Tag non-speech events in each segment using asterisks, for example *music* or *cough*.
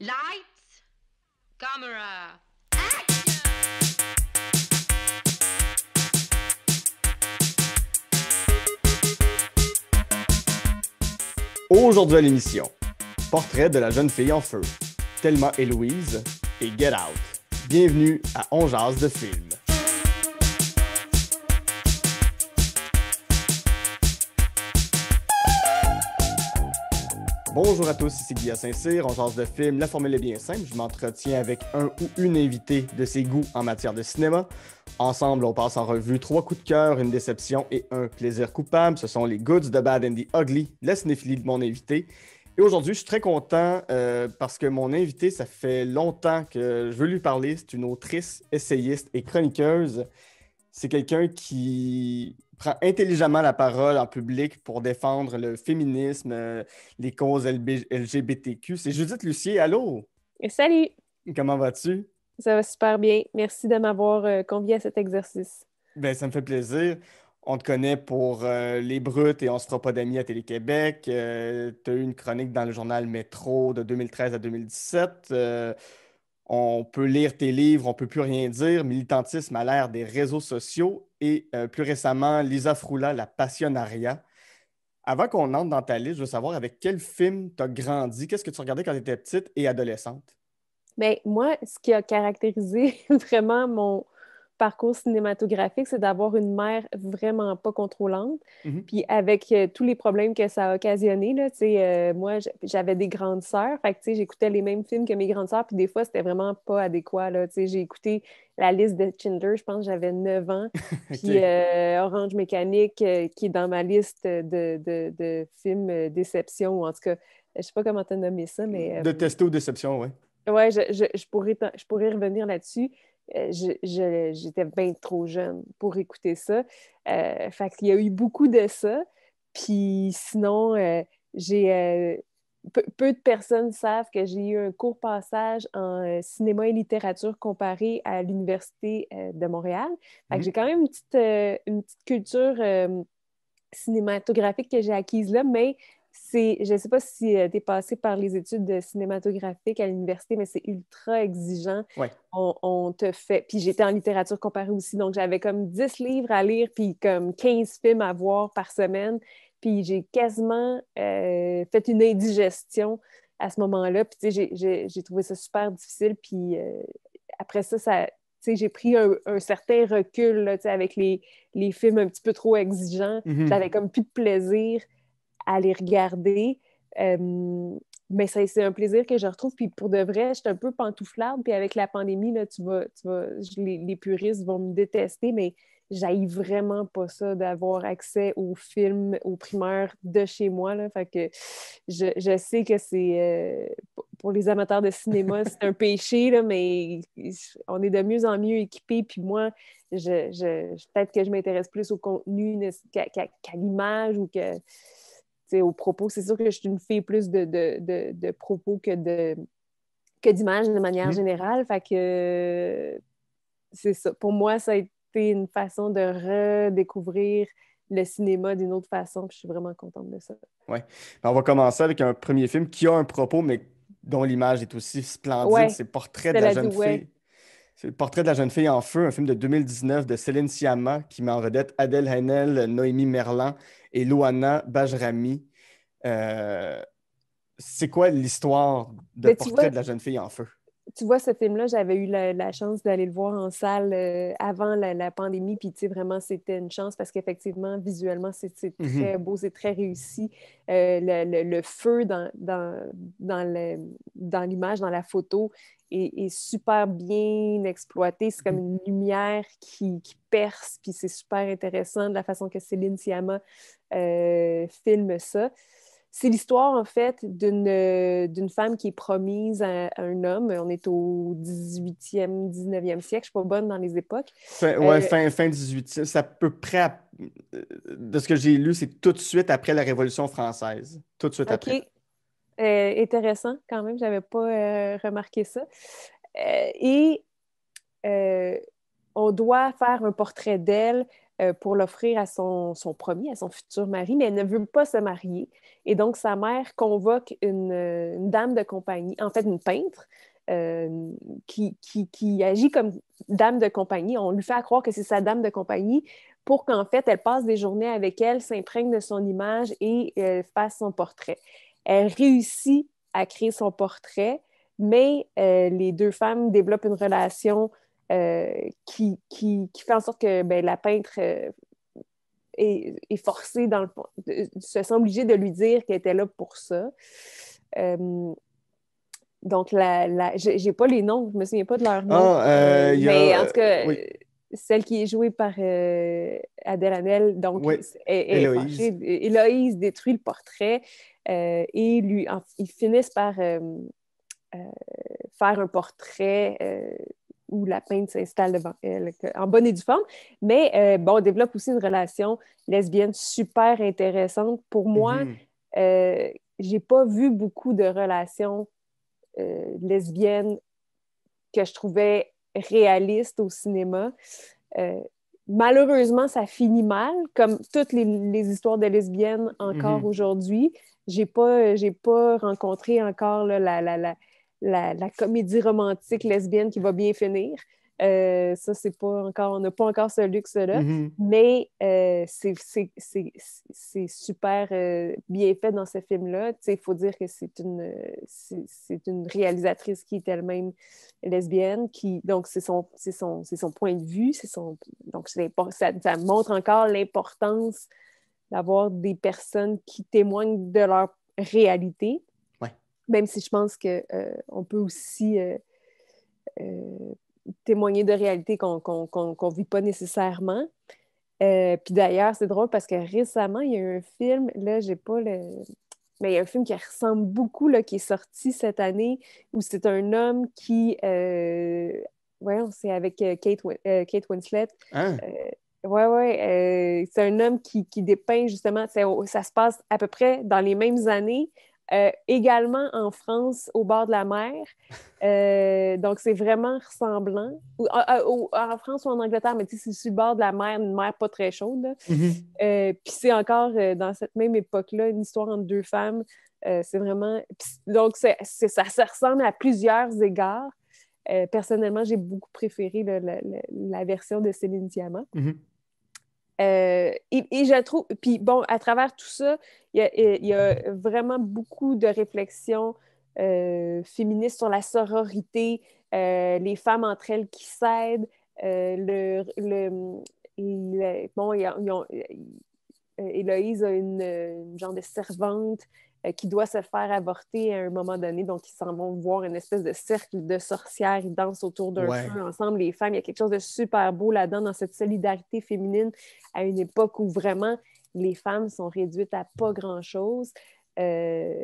Lights, camera, action! Aujourd'hui à l'émission, portrait de la jeune fille en feu, Thelma et Louise et Get Out. Bienvenue à On Jazz de film. Bonjour à tous, ici Guy Saint-Cyr. On change de film. La formule est bien simple. Je m'entretiens avec un ou une invitée de ses goûts en matière de cinéma. Ensemble, on passe en revue trois coups de cœur, une déception et un plaisir coupable. Ce sont les goods, the bad and the ugly, la cinéphilie de mon invité. Et aujourd'hui, je suis très content euh, parce que mon invité, ça fait longtemps que je veux lui parler. C'est une autrice, essayiste et chroniqueuse. C'est quelqu'un qui prend intelligemment la parole en public pour défendre le féminisme, euh, les causes LGBTQ. C'est Judith Lucier. Allô? salut! Comment vas-tu? Ça va super bien. Merci de m'avoir euh, convié à cet exercice. Ben, ça me fait plaisir. On te connaît pour euh, Les Brutes et On se fera pas d'amis à Télé-Québec. tu as eu une chronique dans le journal Métro de 2013 à 2017 on peut lire tes livres, on ne peut plus rien dire, militantisme à l'ère des réseaux sociaux et euh, plus récemment, Lisa Froula, La Passionaria. Avant qu'on entre dans ta liste, je veux savoir avec quel film tu as grandi, qu'est-ce que tu regardais quand tu étais petite et adolescente? Bien, moi, ce qui a caractérisé *laughs* vraiment mon, parcours cinématographique, c'est d'avoir une mère vraiment pas contrôlante. Mm-hmm. Puis avec euh, tous les problèmes que ça a occasionné, là, euh, moi, j'avais des grandes sœurs. Fait que j'écoutais les mêmes films que mes grandes sœurs. Puis des fois, c'était vraiment pas adéquat. J'ai écouté la liste de Tinder, je pense, j'avais 9 ans. *laughs* Puis euh, Orange Mécanique, euh, qui est dans ma liste de, films déception, ou en tout cas, je sais pas comment t'as nommé ça, mais. de testo déception, oui. Oui, je, pourrais, je pourrais revenir là-dessus. Euh, j'étais bien trop jeune pour écouter ça. Euh, fait qu'il y a eu beaucoup de ça. Puis sinon, euh, j'ai euh, peu, de personnes savent que j'ai eu un court passage en cinéma et littérature comparée à l'Université de Montréal. Mhm. j'ai quand même une petite, une petite culture cinématographique que j'ai acquise là, mais c'est, je ne sais pas si euh, tu es passé par les études cinématographiques à l'université, mais c'est ultra exigeant. On, te fait. Puis j'étais en littérature comparée aussi, donc j'avais comme 10 livres à lire, puis comme 15 films à voir par semaine. Puis j'ai quasiment euh, fait une indigestion à ce moment-là. Puis j'ai trouvé ça super difficile. Puis euh, après ça, ça, j'ai pris un, certain recul avec les, les, films un petit peu trop exigeants. Mm-hmm. J'avais comme plus de plaisir à les regarder. Euh, mais c'est un plaisir que je retrouve. Puis pour de vrai, je suis un peu pantouflarde. Puis avec la pandémie, là, tu vas, tu vas, les, les, puristes vont me détester, mais j'aille vraiment pas ça d'avoir accès aux films, aux primaires de chez moi. Là. Fait que je, je sais que c'est euh, pour les amateurs de cinéma, *laughs* c'est un péché, là, mais on est de mieux en mieux équipés. Puis moi, je, je peut-être que je m'intéresse plus au contenu qu'à l'image ou que propos. C'est sûr que je suis une fille plus de, propos que de que d'images de manière générale. c'est Pour moi, ça a été une façon de redécouvrir le cinéma d'une autre façon. je suis vraiment contente de ça. Ben, on va commencer avec un premier film qui a un propos, mais dont l'image est aussi splendide. C'est Portrait de la jeune fille. C'est le portrait de la jeune fille en feu, un film de 2019 de Céline Sciamma qui met en vedette Adèle Haenel, Noémie Merlan et Luana Bajrami. Euh, c'est quoi l'histoire de ben, portrait de la jeune fille en feu? tu vois, ce film-là, j'avais eu la, chance d'aller le voir en salle euh, avant la, pandémie. Puis, vraiment, c'était une chance parce qu'effectivement, visuellement, c'est mmh très beau, c'est très réussi. Euh, le, feu dans, l'image, dans, la photo est, super bien exploité. C'est comme mmh. une lumière qui, perce, puis c'est super intéressant de la façon que Céline Sciamma euh, filme ça. C'est l'histoire, en fait, euh, d'une femme qui est promise à, un homme. On est au 18e, 19e siècle. Je ne suis pas bonne dans les époques. Fin, euh, ouais, fin, 18e. à peu près De ce que j'ai lu, c'est tout de suite après la Révolution française. Tout de suite après. Euh, intéressant quand même, j'avais pas euh, remarqué ça. et on doit faire un portrait d'elle euh, pour l'offrir à son, premier, à son futur mari, mais elle ne veut pas se marier. Et donc, sa mère convoque une, euh, dame de compagnie, en fait, une peintre, euh, qui, agit comme dame de compagnie. On lui fait croire que c'est sa dame de compagnie pour qu'en fait, elle passe des journées avec elle, s'imprègne de son image et fasse son portrait. Elle réussit à créer son portrait, mais les deux femmes développent une relation euh, qui, qui, qui, fait en sorte que ben, la peintre euh, est, est, forcée, dans se sent obligée de lui dire qu'elle était là pour ça. Euh, donc, la, la j'ai pas les noms, je me souviens pas de leurs noms. Ah, mais a, en tout cas, celle qui est jouée par euh, Adèle Hanel, donc Héloïse. détruit le portrait et lui, ils finissent par faire un portrait où la peinte s'installe devant elle, en bonne et due forme. Mais euh, bon, on développe aussi une relation lesbienne super intéressante. Pour moi, mhm. euh, j'ai pas vu beaucoup de relations euh, lesbiennes que je trouvais réalistes au cinéma. malheureusement, ça finit mal, comme toutes les, histoires de lesbiennes encore mhm. aujourd'hui. J'ai pas, pas rencontré encore la, la, la la, comédie romantique lesbienne qui va bien finir. Euh, ça, c'est pas encore, on n'a pas encore ce luxe-là, mm-hmm. mais euh, c'est super euh, bien fait dans ce film-là. Il faut dire que c'est une, c'est une réalisatrice qui est elle-même lesbienne, qui, donc c'est son, point de vue, son, donc ça, ça montre encore l'importance d'avoir des personnes qui témoignent de leur réalité même si je pense qu'on euh, peut aussi euh, euh, témoigner de réalités qu'on ne vit pas nécessairement. Puis d'ailleurs, c'est drôle parce que récemment, il y a eu un film, là, j'ai pas le. Mais il y a un film qui ressemble beaucoup, là, qui est sorti cette année, où c'est un homme qui. voyons, c'est avec Kate, Winslet. Oui, hein? oui. c'est un homme qui, qui dépeint justement, ça se passe à peu près dans les mêmes années, euh, également en France, au bord de la mer. *laughs* Euh, donc, c'est vraiment ressemblant. Euh, en France ou en Angleterre, mais tu sais, c'est sur le bord de la mer, une mer pas très chaude. Mm-hmm. Puis c'est encore dans cette même époque-là, une histoire entre deux femmes. c'est vraiment. donc, ça se ressemble à plusieurs égards. personnellement, j'ai beaucoup préféré la version de Céline Diamant. Mm-hmm. Euh, et, je trouve, puis bon, à travers tout ça, il y a, euh, vraiment beaucoup de réflexions euh, féministes sur la sororité, les femmes entre elles qui s'aident, le, bon, ils Héloïse a une, genre de servante euh, qui doit se faire avorter à un moment donné. Donc, ils s'en vont voir une espèce de cercle de sorcières. Ils dansent autour d'un feu ensemble, les femmes. Il y a quelque chose de super beau là-dedans, dans cette solidarité féminine à une époque où vraiment les femmes sont réduites à pas grand-chose. Euh,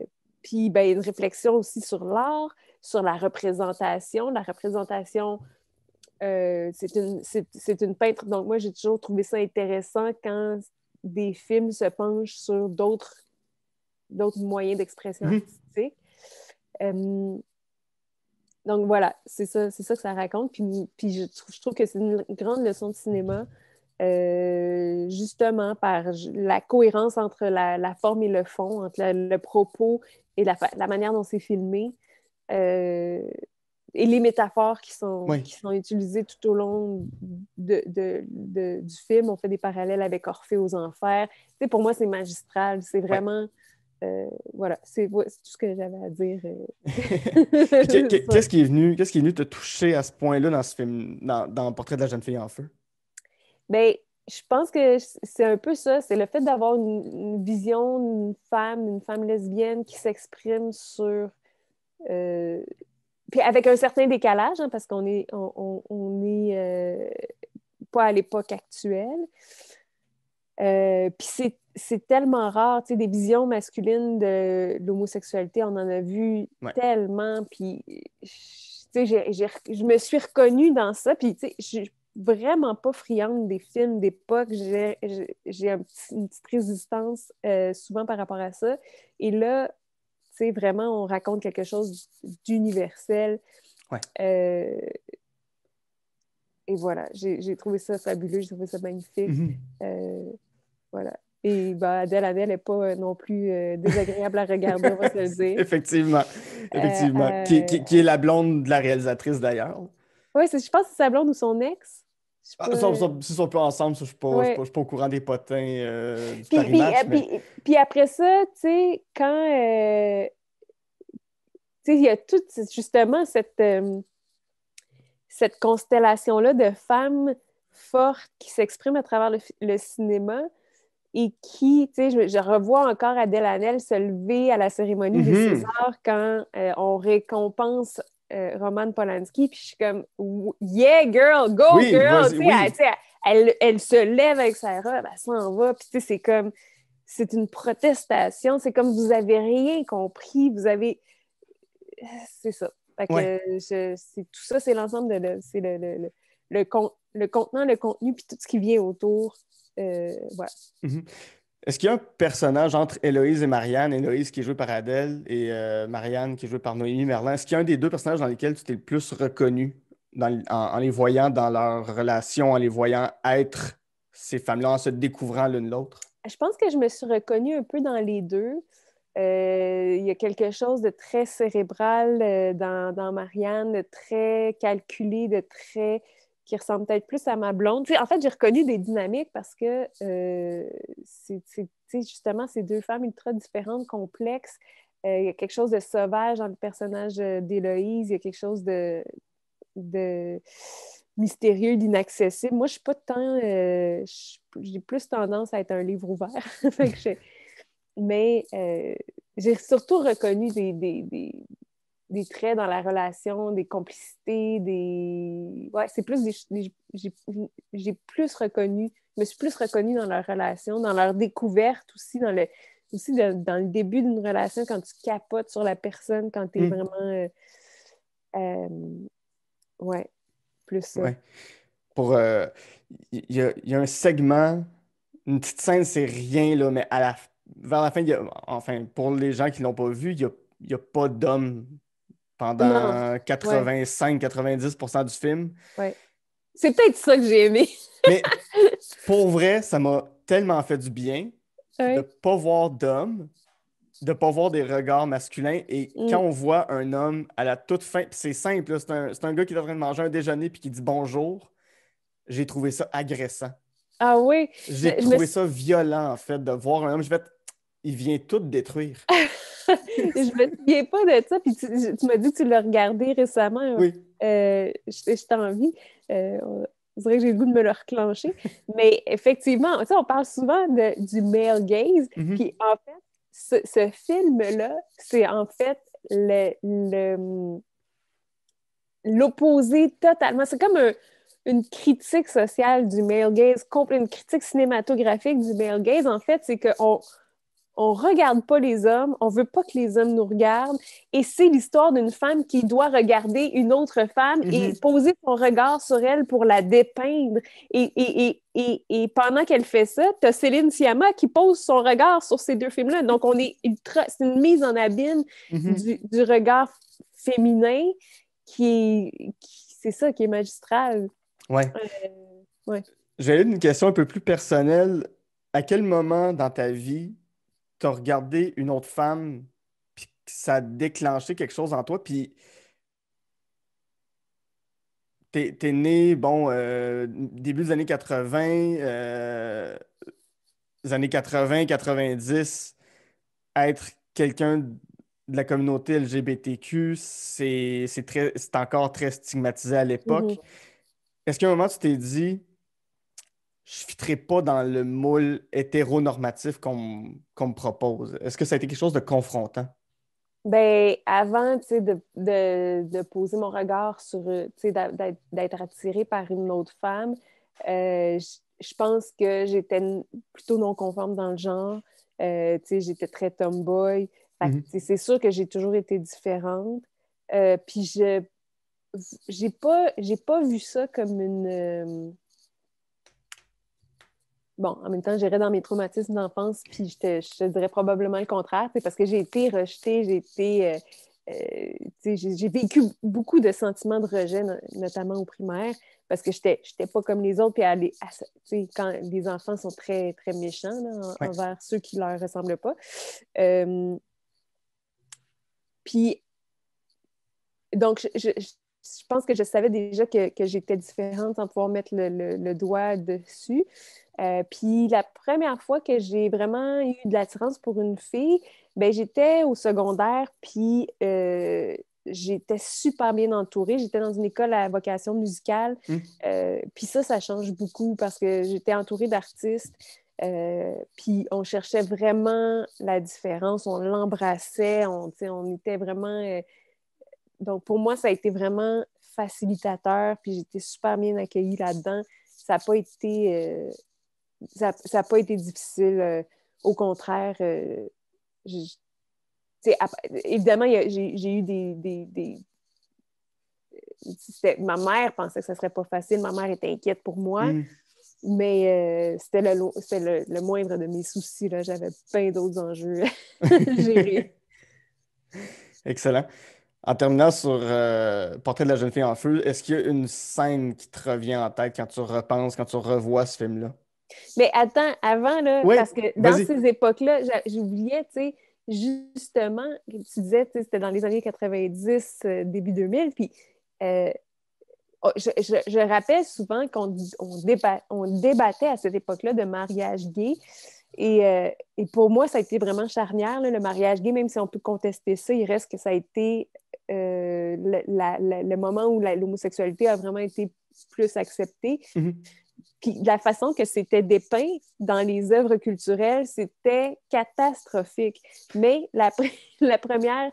puis, ben, une réflexion aussi sur l'art, sur la représentation. La représentation, euh, c'est une, une peintre. Donc, moi, j'ai toujours trouvé ça intéressant quand des films se penchent sur d'autres d'autres moyens d'expression mhm. artistique. Euh, donc voilà, c'est ça, c'est ça que ça raconte. Puis, puis je, trouve, que c'est une grande leçon de cinéma, euh, justement par la cohérence entre la, forme et le fond, entre le, propos et la, manière dont c'est filmé. Euh, et les métaphores qui sont, qui sont utilisées tout au long de, du film. On fait des parallèles avec Orphée aux Enfers. Tu sais, pour moi, c'est magistral. C'est vraiment. Euh, voilà, c'est tout ce que j'avais à dire. Euh. *laughs* *laughs* Qu'est-ce qui est venu, qu'est-ce qui est venu te toucher à ce point-là dans ce film, dans, dans, Portrait de la jeune fille en feu? Ben, je pense que c'est un peu ça, c'est le fait d'avoir une, vision d'une femme, d'une femme lesbienne qui s'exprime sur euh, puis avec un certain décalage, hein, parce qu'on est on, est pas à l'époque actuelle. Euh, puis c'est tellement rare, tu sais, des visions masculines de, l'homosexualité, on en a vu tellement. Puis, tu sais, je me suis reconnue dans ça. Puis, tu sais, je suis vraiment pas friande des films d'époque. J'ai un une petite résistance euh, souvent par rapport à ça. Et là, tu sais, vraiment, on raconte quelque chose d'universel. Ouais. Euh, et voilà, j'ai trouvé ça fabuleux, j'ai trouvé ça magnifique. Mhm. Euh, voilà. Et ben, Adèle Adèle n'est pas euh, non plus euh, désagréable à regarder, on va se le *laughs* dire. Effectivement. Effectivement. qui, qui, est la blonde de la réalisatrice d'ailleurs. Oui, je pense que c'est sa blonde ou son ex. Ils ne ah, pas... sont, sont, ensemble, je ne suis, suis, pas au courant des potins. Euh, du puis, puis, après ça, tu sais, quand. tu sais, il y a tout, justement cette cette constellation-là de femmes fortes qui s'expriment à travers le, cinéma et qui, tu sais, je, revois encore Adèle Hanel se lever à la cérémonie des mm-hmm. Césars quand euh, on récompense euh, Roman Polanski, puis je suis comme « Yeah, girl! Go, girl! » tu sais, elle, se lève avec sa robe, elle s'en va, puis tu sais, c'est comme... C'est une protestation, c'est comme vous avez rien compris, vous avez... Euh, c'est ça tout ça, c'est l'ensemble le, c'est le, contenant, le contenu, puis tout ce qui vient autour. Euh, mhm. Est-ce qu'il y a un personnage entre Héloïse et Marianne, Héloïse qui est jouée par Adèle et euh, Marianne qui est jouée par Noémie Merlin, est-ce qu'il y a un des deux personnages dans lesquels tu t'es le plus reconnu en, les voyant dans leur relation, en les voyant être ces femmes-là, en se découvrant l'une l'autre? Je pense que je me suis reconnue un peu dans les deux. Euh, il y a quelque chose de très cérébral euh, dans, Marianne, de très calculé, de très qui ressemble peut-être plus à ma blonde. en fait, j'ai reconnu des dynamiques parce que euh, c'est justement ces deux femmes ultra différentes, complexes. Euh, il y a quelque chose de sauvage dans le personnage d'Héloïse, il y a quelque chose de, mystérieux, d'inaccessible. Moi, je suis pas tant. j'ai plus tendance à être un livre ouvert. *laughs* fait que mais euh, j'ai surtout reconnu des, traits dans la relation, des complicités, des... Ouais, c'est plus des... J'ai plus reconnu, je me suis plus reconnue dans leur relation, dans leur découverte aussi, dans le, aussi dans le début d'une relation, quand tu capotes sur la personne, quand tu es hmm. vraiment... Euh, euh, ouais, plus ça. Ouais. Pour... Il y, y, a un segment... Une petite scène, c'est rien, là, mais à la vers la fin, enfin, pour les gens qui ne l'ont pas vu, il n'y a, pas d'homme pendant 85-90% du film. Ouais. C'est peut-être ça que j'ai aimé. *laughs* Mais *laughs* pour vrai, ça m'a tellement fait du bien de ne pas voir d'homme, de ne pas voir des regards masculins. Et mm. quand on voit un homme à la toute fin, c'est simple, c'est un, un, gars qui est en train de manger un déjeuner puis qui dit bonjour, j'ai trouvé ça agressant. Ah oui? J'ai trouvé ça violent, en fait, de voir un homme. Je vais il vient tout détruire. *laughs* je me souviens pas de ça. tu, tu m'as dit que tu l'as regardé récemment. Hein. Oui. Euh, t'en Euh, que j'ai le goût de me le reclencher. *laughs* Mais effectivement, on parle souvent de, du male gaze. Mm-hmm. Puis en fait, ce, film-là, c'est en fait le mm, l'opposé totalement. C'est comme une critique sociale du male gaze, une critique cinématographique du male gaze. En fait, c'est qu'on on regarde pas les hommes, on veut pas que les hommes nous regardent. Et c'est l'histoire d'une femme qui doit regarder une autre femme et mhm. poser son regard sur elle pour la dépeindre. Et, pendant qu'elle fait ça, tu as Céline Siama qui pose son regard sur ces deux films-là. Donc, on est c'est une mise en abîme mhm. du, regard féminin qui est, c'est ça, qui est magistral. Ouais. Euh, ouais. Je question un peu plus personnelle. À quel moment dans ta vie tu regardé une autre femme, puis ça a déclenché quelque chose en toi, puis t'es es né, bon, euh, début des années 80, euh, années 80, 90, être quelqu'un de la communauté LGBTQ, c'est encore très stigmatisé à l'époque. Mm-hmm. Est-ce qu'à un moment, tu t'es dit, je ne fitterai pas dans le moule hétéronormatif qu'on me propose. Est-ce que ça a été quelque chose de confrontant? Ben, avant de, poser mon regard sur euh, d'être attirée par une autre femme, euh, je pense que j'étais plutôt non conforme dans le genre. Euh, j'étais très tomboy. Mm-hmm. C'est sûr que j'ai toujours été différente. Euh, puis je j'ai pas, pas vu ça comme une bon, en même temps, j'irais dans mes traumatismes d'enfance, puis je te, dirais probablement le contraire, parce que j'ai été rejetée, j'ai été. Euh, euh, j'ai vécu beaucoup de sentiments de rejet, notamment au primaire, parce que je n'étais pas comme les autres. Puis à, quand les enfants sont très, très méchants envers ceux qui ne leur ressemblent pas. Euh, puis, donc, je, pense que je savais déjà que, que j'étais différente sans pouvoir mettre le doigt dessus. Euh, puis la première fois que j'ai vraiment eu de l'attirance pour une fille, ben, j'étais au secondaire, puis euh, j'étais super bien entourée. J'étais dans une école à vocation musicale. Mmh. Euh, puis ça, ça change beaucoup parce que j'étais entourée d'artistes. puis on cherchait vraiment la différence, on l'embrassait, on, on était vraiment... Donc pour moi, ça a été vraiment facilitateur, puis j'étais super bien accueillie là-dedans. Ça n'a pas été ça n'a pas été difficile. Euh, au contraire, euh, évidemment, j'ai eu des, Ma mère pensait que ça serait pas facile. Ma mère était inquiète pour moi. Mm. Mais euh, c'était le, le, le, moindre de mes soucis. J'avais plein d'autres enjeux à *laughs* gérer. Excellent. En terminant sur Portrait de la jeune fille en feu, est-ce qu'il y a une scène qui te revient en tête quand tu repenses, quand tu revois ce film-là? Mais attends, avant, parce que dans ces époques-là, j'oubliais, tu sais, justement, tu disais, c'était dans les années 90, euh, début 2000, puis euh, oh, je, rappelle souvent qu'on on débattait à cette époque-là de mariage gay. Et, euh, pour moi, ça a été vraiment charnière, le mariage gay, même si on peut contester ça, il reste que ça a été le moment où l'homosexualité a vraiment été plus acceptée. Mm-hmm. Puis la façon que c'était dépeint dans les œuvres culturelles, c'était catastrophique. Mais la, *laughs* la première,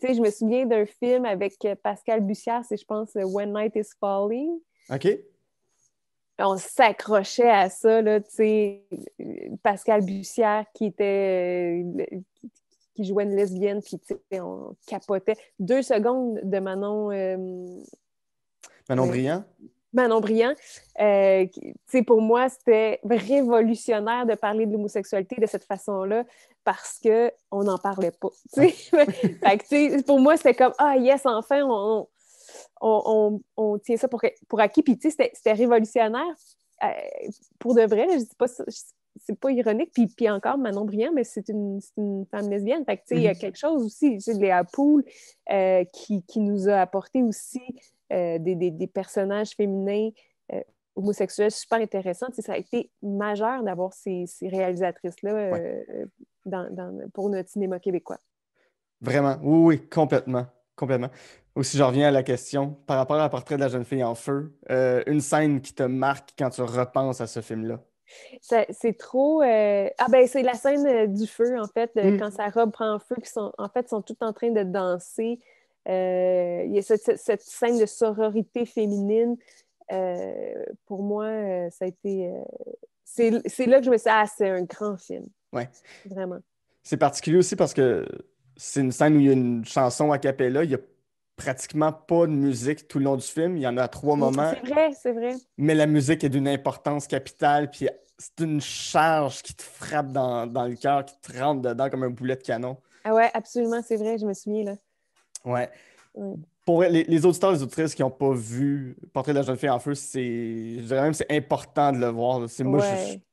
tu sais, je me souviens d'un film avec Pascal Bussière, c'est, je pense, When Night is Falling. OK. On s'accrochait à ça, là, tu sais, Pascal Bussière qui était, qui jouait une lesbienne, puis on capotait. Deux secondes de Manon... Euh, Manon euh, Briand? Manon Briand. Euh, pour moi, c'était révolutionnaire de parler de l'homosexualité de cette façon-là parce qu'on n'en parlait pas. Ah. *laughs* pour moi, c'était comme Ah, yes, enfin, on, on, on, tient ça pour, pour acquis. Puis c'était révolutionnaire euh, pour de vrai. je dis pas c'est pas ironique, puis, puis encore Manon Briand, mais c'est une, femme lesbienne. il y a mm-hmm. quelque chose aussi, de Léa Poul euh, qui, qui, nous a apporté aussi euh, des, des, personnages féminins euh, homosexuels super intéressants. Tu ça a été majeur d'avoir ces, ces réalisatrices-là euh, pour notre cinéma québécois. Vraiment, oui, oui, complètement. Complètement. Aussi, je reviens à la question par rapport à Portrait de la jeune fille en feu, une scène qui te marque quand tu repenses à ce film-là. C'est trop. Ah, ben, c'est la scène du feu, en fait, mm. quand sa robe prend feu, puis sont, en fait, sont toutes en train de danser. Euh, il y a cette, scène de sororité féminine. Euh, pour moi, euh, ça a été. c'est là que je me suis dit, ah, c'est un grand film. Ouais. Vraiment. C'est particulier aussi parce que c'est une scène où il y a une chanson a cappella, il n'y a pratiquement pas de musique tout le long du film. Il y en a trois moments. C'est vrai, c'est vrai. Mais la musique est d'une importance capitale, puis c'est une charge qui te frappe dans, dans le cœur, qui te rentre dedans comme un boulet de canon. Ah ouais, absolument, c'est vrai, je me souviens là. Ouais. Pour les, les, auditeurs, les autrices qui n'ont pas vu Portrait de la jeune fille en feu, c'est, je dirais même c'est important de le voir. C'est, moi,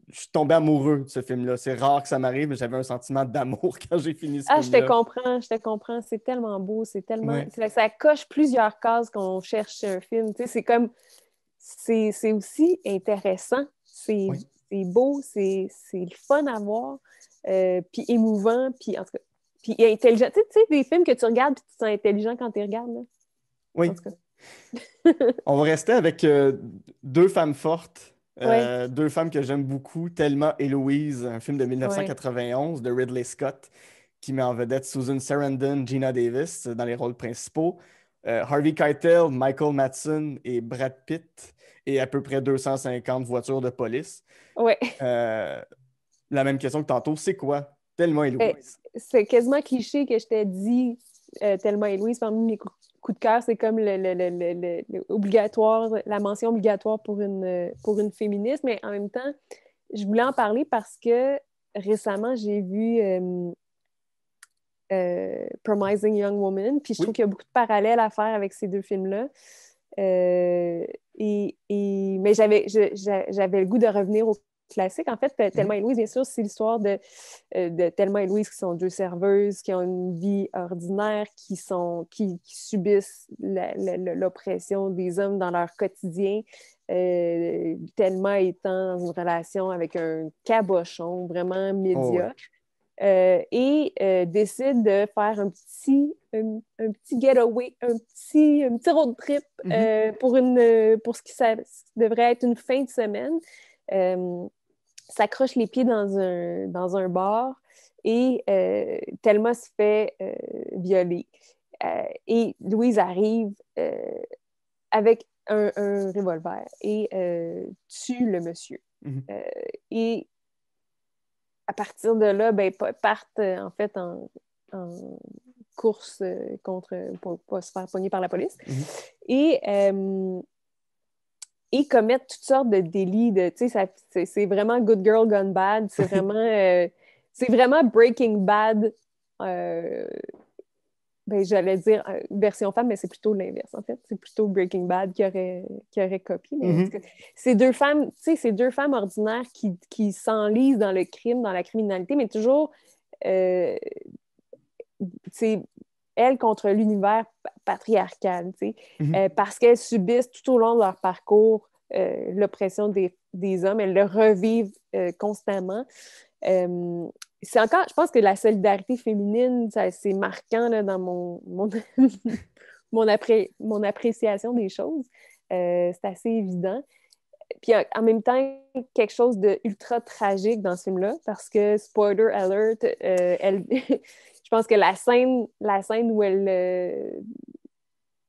je, suis tombé amoureux de ce film-là. C'est rare que ça m'arrive, mais j'avais un sentiment d'amour *laughs* quand j'ai fini ce film-là. Ah, je te comprends, je te comprends. C'est tellement beau, c'est tellement. ça coche plusieurs cases qu'on cherche un film. Tu sais, c'est comme. C'est, c'est aussi intéressant. C'est, c'est beau, c'est, c'est le fun à voir, euh, puis émouvant, puis en tout cas, puis intelligent. Tu sais, des films que tu regardes puis tu sens intelligent quand tu les regardes. Oui. *laughs* *laughs* On va rester avec euh, deux femmes fortes. Euh, deux femmes que j'aime beaucoup, tellement Louise, un film de 1991 de Ridley Scott, qui met en vedette Susan Sarandon, Gina Davis dans les rôles principaux, euh, Harvey Keitel, Michael Madsen et Brad Pitt, et à peu près 250 voitures de police. Ouais. la même question que tantôt, c'est quoi Tellement eh, Héloïse. C'est quasiment cliché que je t'ai dit euh, tellement Héloïse parmi mes coups, de cœur. C'est comme le, obligatoire, la mention obligatoire pour une, féministe. Mais en même temps, je voulais en parler parce que récemment, j'ai vu euh, euh, Promising Young Woman. Puis je trouve qu'il y a beaucoup de parallèles à faire avec ces deux films-là. et, et, mais j'avais le goût de revenir au classique, en fait. Mhm. Tellement et Louise, bien sûr, c'est l'histoire de, euh, de Tellement et Louise qui sont deux serveuses, qui ont une vie ordinaire, qui, sont, qui, subissent l'oppression des hommes dans leur quotidien. Euh, tellement étant dans une relation avec un cabochon vraiment oh, médiocre. Euh, et décide de faire un petit, un, petit getaway, un petit, road trip mhm. pour, une, pour ce qui devrait être une fin de semaine s'accroche les pieds dans un, dans un bar et euh, Thelma se fait euh, violer. Euh, et Louise arrive euh, avec un, revolver et tue le monsieur. Mhm. et à partir de là, ben, partent en fait en, course contre, pour pas se faire pogner par la police. Mhm. Et et commettre toutes sortes de délits. De, c'est vraiment Good Girl Gone Bad. C'est *laughs* vraiment, euh, c'est vraiment Breaking Bad. Euh, ben, j'allais dire euh, version femme, mais c'est plutôt l'inverse, en fait. C'est plutôt Breaking Bad qui aurait, qui aurait copié. Mm-hmm. ces deux femmes, tu sais, deux femmes ordinaires qui, qui s'enlisent dans le crime, dans la criminalité, mais toujours, euh, elles contre l'univers patriarcal, mhm. euh, parce qu'elles subissent tout au long de leur parcours euh, l'oppression des, des, hommes, elles le revivent euh, constamment. c'est encore, je pense que la solidarité féminine, c'est marquant là, dans mon, mon, *laughs* mon, appré, mon, appréciation des choses. c'est assez évident. Puis en, en, même temps, quelque chose d'ultra tragique dans ce film-là, parce que, spoiler alert, elle. *laughs* Je pense que la scène, la scène où elle euh,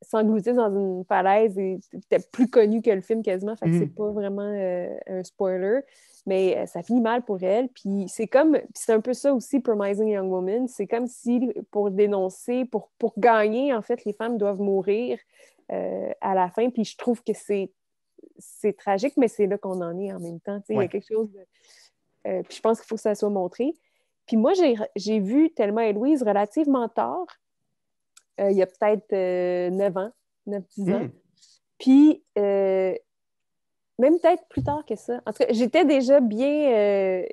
s'engloutit dans une falaise était plus connue que le film quasiment, fait que c'est mm. pas vraiment euh, un spoiler. Mais euh, ça finit mal pour elle. Puis c'est comme, c'est un peu ça aussi, Promising Young Woman. C'est comme si pour dénoncer, pour, gagner, en fait, les femmes doivent mourir à la fin. Puis je trouve que c'est c'est tragique, mais c'est là qu'on en est en même temps. Il y a quelque chose. puis je pense qu'il faut que ça soit montré. Puis moi, j'ai vu Tellement et Louise relativement tard, euh, il y a peut-être 9 euh, ans, 9-10 ans. Hmm. Puis, euh, même peut-être plus tard que ça. En tout cas, j'étais déjà bien,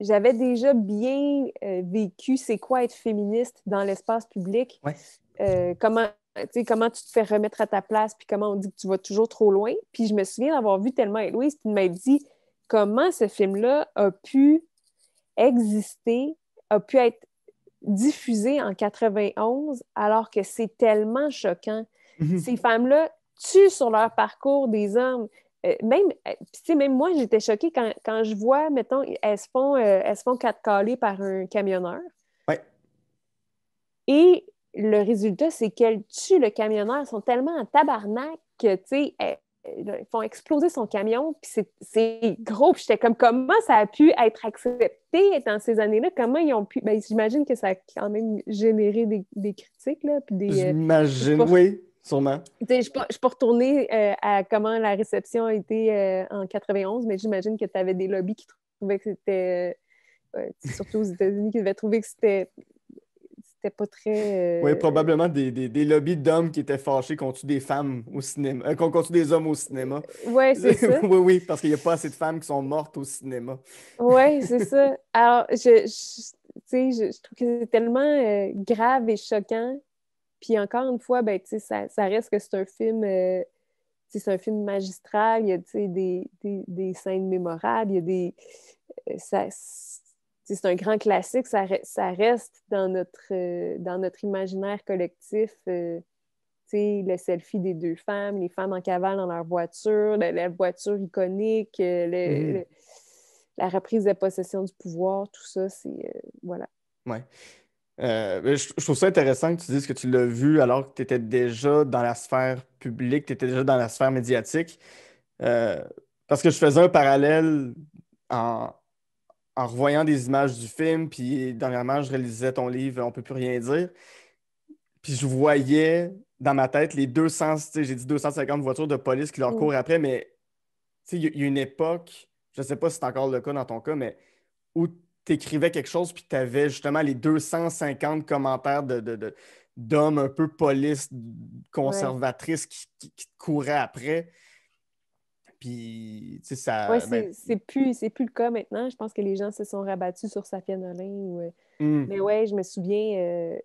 j'avais déjà bien vécu c'est quoi être féministe dans l'espace public. comment, comment tu te fais remettre à ta place, puis comment on dit que tu vas toujours trop loin. Puis je me souviens d'avoir vu Tellement et Louise, puis de dit comment ce film-là a pu existé, a pu être diffusé en 91 alors que c'est tellement choquant. Mhm. Ces femmes-là tuent sur leur parcours des hommes. Euh, même, euh, même moi, j'étais choquée quand, je vois, mettons, elles se font, quatre euh, elles font par un camionneur. Oui. Et le résultat, c'est qu'elles tuent le camionneur. Elles sont tellement en tabarnak que, tu sais, euh, ils font exploser son camion, puis c'est gros. Puis j'étais comme, comment ça a pu être accepté dans ces années-là? Comment ils ont pu... Ben, j'imagine que ça a quand même généré des, critiques, là, puis des... Euh, j'imagine, oui, sûrement. Je peux retourner euh, à comment la réception a été en 91, mais j'imagine que tu avais des lobbies qui trouvaient que c'était... surtout aux États-Unis, qui devaient trouver que c'était c'était pas très. Euh, ouais Oui, probablement des, des, des lobbies d'hommes qui étaient fâchés qu'on tue des femmes au cinéma, euh, qu'on tue des hommes au cinéma. Euh, oui, c'est ça. *laughs* oui, oui, parce qu'il n'y a pas assez de femmes qui sont mortes au cinéma. oui, c'est ça. *laughs* Alors, je, je, je, je trouve que c'est tellement euh, grave et choquant. Puis encore une fois, ben, ça, ça reste que c'est un film c'est un film magistral, il y a des, des, des, scènes mémorables, il y a des. Ça, c'est un grand classique, ça, reste dans notre, euh, dans notre imaginaire collectif. Euh, sais, le selfie des deux femmes, les femmes en cavale dans leur voiture, la, voiture iconique, euh, mm-hmm. la reprise de possession du pouvoir, tout ça, c'est. voilà. Ouais. Ben, je, trouve ça intéressant que tu dises que tu l'as vu alors que tu étais déjà dans la sphère publique, tu étais déjà dans la sphère médiatique. parce que je faisais un parallèle en, en revoyant des images du film, puis dernièrement, je réalisais ton livre On peut plus rien dire. Puis je voyais dans ma tête les 200, j'ai dit 250 voitures de police qui leur courent après, mais il y, a une époque, je ne sais pas si c'est encore le cas dans ton cas, mais où tu écrivais quelque chose, puis tu avais justement les 250 commentaires d'hommes un peu police, conservatrices qui, qui, couraient après. Puis, tu sais, ça. Ben, c'est, plus, plus le cas maintenant. Je pense que les gens se sont rabattus sur Safia Nolin. Ou... Euh, hum. Mais ouais, je me souviens. Euh,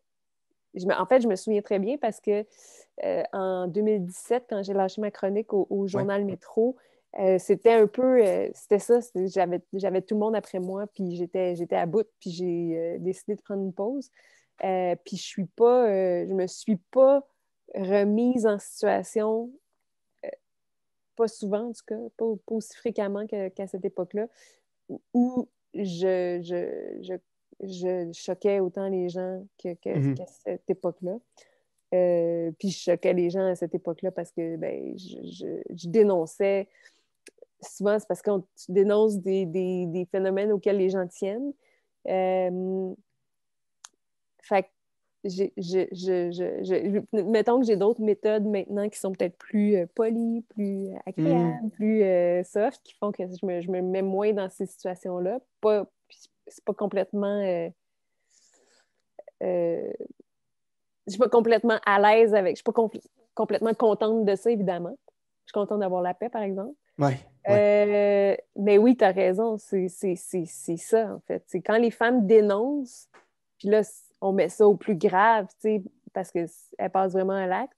je En fait, je me souviens très bien parce que euh, en 2017, quand j'ai lâché ma chronique au, journal Métro, c'était un peu, c'était ça, j'avais, tout le monde après moi, puis j'étais, à bout, puis j'ai décidé de prendre une pause. puis je suis pas, je me suis pas remise en situation pas souvent en tout cas, pas, aussi fréquemment qu'à cette époque-là, où je, je, choquais autant les gens mm-hmm. qu'à que, cette époque-là. Euh, puis je choquais les gens à cette époque-là parce que ben, je, dénonçais. Souvent, c'est parce qu'on dénonce des, phénomènes auxquels les gens tiennent. Euh, fait mettons que j'ai d'autres méthodes maintenant qui sont peut-être plus euh, polies, plus euh, agréables, hmm. plus euh, soft, qui font que je me, mets moins dans ces situations-là. Pas, c'est pas complètement. je suis pas complètement à l'aise avec. Je suis pas complètement contente de ça, évidemment. Je suis contente d'avoir la paix, par exemple. mais oui, tu as raison. C'est ça, en fait. C'est quand les femmes dénoncent, puis là, on met ça au plus grave, parce qu'elle passe vraiment à l'acte.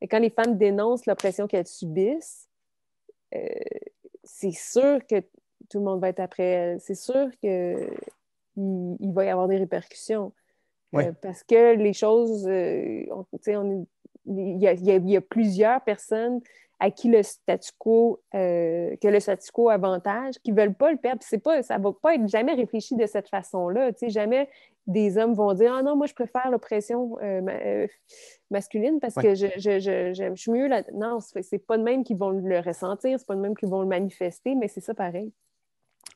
Et quand les femmes dénoncent l'oppression qu'elles subissent, euh, c'est sûr que tout le monde va être après elles. C'est sûr que il, va y avoir des répercussions. Euh, parce que les choses, il, y a, plusieurs personnes à qui le statu quo, euh, que le statu quo avantage, qui ne veulent pas le perdre. pas, ça ne va pas être jamais réfléchi de cette façon-là. Jamais des hommes vont dire Ah non, moi, je préfère l'oppression euh, euh, masculine parce que je, suis mieux là. Non, c'est pas de même qui vont le ressentir, c'est pas de même qu'ils vont le manifester, mais c'est ça pareil.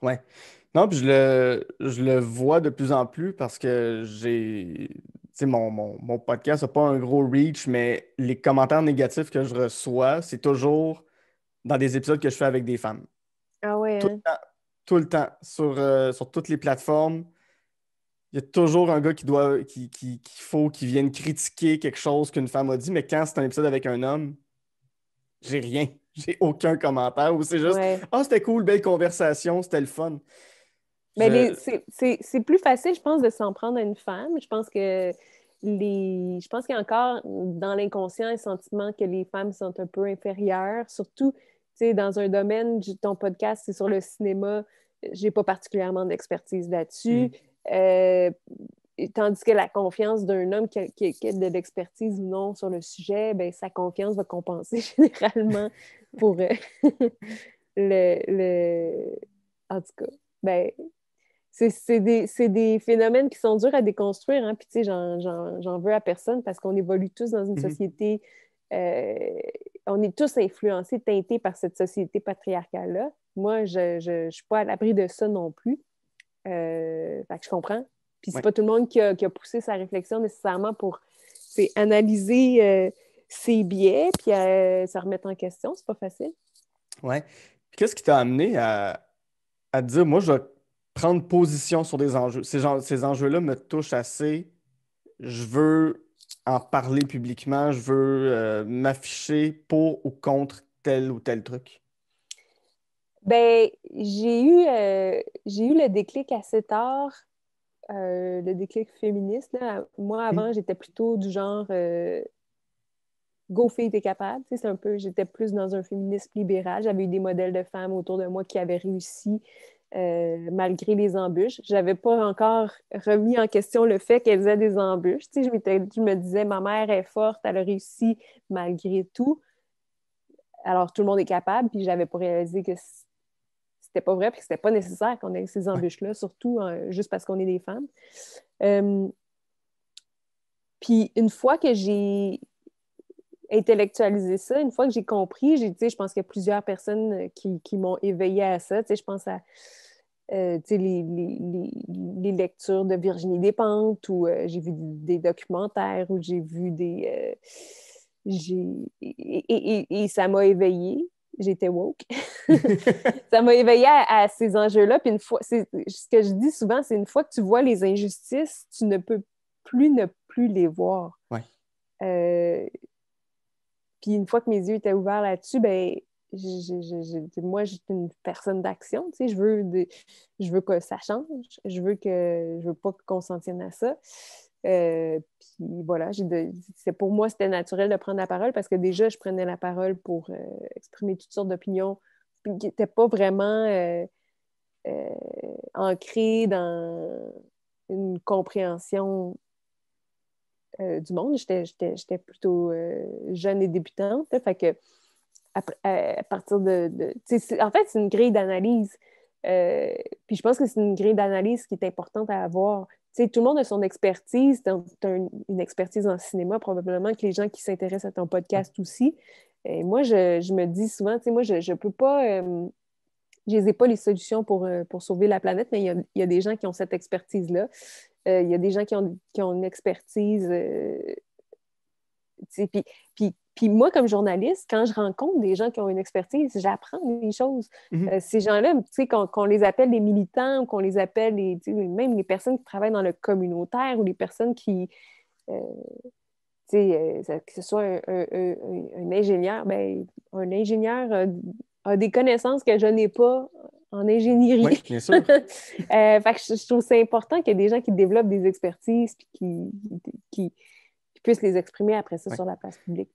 Oui. Non, puis je le, je le vois de plus en plus parce que j'ai. mon, podcast n'a pas un gros reach, mais les commentaires négatifs que je reçois, c'est toujours dans des épisodes que je fais avec des femmes. Ah ouais. Tout, le, hein? temps, sur, euh, sur toutes les plateformes il y a toujours un gars qui doit qui, qui, qui faut qu'il vienne critiquer quelque chose qu'une femme a dit, mais quand c'est un épisode avec un homme, j'ai rien. *laughs* J'ai aucun commentaire. Ou c'est juste Ah, c'était cool, belle conversation, c'était le fun. Mais c'est, plus facile, je pense, de s'en prendre à une femme. Je pense que les. Je pense qu'il y a encore dans l'inconscient un sentiment que les femmes sont un peu inférieures, surtout dans un domaine, ton podcast, c'est sur le cinéma. J'ai pas particulièrement d'expertise là-dessus. Mm. Euh, tandis que la confiance d'un homme qui a, de l'expertise ou non sur le sujet, ben, sa confiance va compenser *laughs* généralement pour euh, *laughs* le, En tout cas, ben, c'est des, phénomènes qui sont durs à déconstruire. Hein? Puis, tu sais, j'en veux à personne parce qu'on évolue tous dans une mm-hmm. société. Euh, on est tous influencés, teintés par cette société patriarcale-là. Moi, je ne suis pas à l'abri de ça non plus. Euh, je comprends. Puis c'est pas tout le monde qui a, poussé sa réflexion nécessairement pour analyser euh, ses biais puis euh, se remettre en question. C'est pas facile. Oui. Qu'est-ce qui t'a amené à, dire, moi, je vais prendre position sur des enjeux. Ces, ces enjeux-là me touchent assez. Je veux en parler publiquement. Je veux m'afficher pour ou contre tel ou tel truc. Ben, j'ai eu, euh, j'ai eu le déclic assez tard, euh, le déclic féministe. Moi, avant, j'étais plutôt du genre euh, go t'es capable. c'est un peu, j'étais plus dans un féminisme libéral. J'avais eu des modèles de femmes autour de moi qui avaient réussi euh, malgré les embûches. Je n'avais pas encore remis en question le fait qu'elles aient des embûches. Tu sais, je, je, me disais, ma mère est forte, elle a réussi malgré tout. Alors, tout le monde est capable, puis je n'avais pas réalisé que c'était pas vrai, puis ce c'était pas nécessaire qu'on ait ces embûches-là, surtout euh, juste parce qu'on est des femmes. Euh, puis une fois que j'ai intellectualisé ça, une fois que j'ai compris, j'ai dit, je pense qu'il y a plusieurs personnes euh, qui, m'ont éveillée à ça. je pense à les, lectures de Virginie Despentes, ou j'ai vu des documentaires, ou j'ai vu des... j'ai, et, et, ça m'a éveillée j'étais woke. *laughs* ça m'a éveillé à, ces enjeux-là. Puis une fois, ce que je dis souvent, c'est une fois que tu vois les injustices, tu ne peux plus ne plus les voir. Euh, puis une fois que mes yeux étaient ouverts là-dessus, ben moi, j'étais une personne d'action, tu je veux, je veux que ça change, je veux que je veux pas qu'on s'en tienne à ça. Euh, puis voilà, c'est pour moi, c'était naturel de prendre la parole parce que déjà, je prenais la parole pour euh, exprimer toutes sortes d'opinions qui n'étaient pas vraiment euh, euh, ancrées dans une compréhension du monde. J'étais plutôt jeune et débutante. Hein, fait que, à, partir de. en fait, c'est une grille d'analyse. puis je pense que c'est une grille d'analyse qui est importante à avoir tout le monde a son expertise. Tu une expertise en cinéma, probablement que les gens qui s'intéressent à ton podcast aussi. Et moi, je, me dis souvent, moi, je ne peux pas. Euh, je n'ai pas les solutions euh, pour, sauver la planète, mais il y, a, des gens qui ont cette expertise-là. Euh, il y a des gens qui ont, qui ont une expertise. puis, puis moi, comme journaliste, quand je rencontre des gens qui ont une expertise, j'apprends des choses. Mhm. Euh, ces gens-là, tu sais, qu'on les appelle des militants, ou qu'on les appelle les, même les personnes qui travaillent dans le communautaire ou les personnes qui, euh, tu sais, euh, que ce soit un, ingénieur, ben, un ingénieur a des connaissances que je n'ai pas en ingénierie. Oui, bien *laughs* que je, trouve c'est important qu'il y ait des gens qui développent des expertises et qui, puissent les exprimer après ça sur la place publique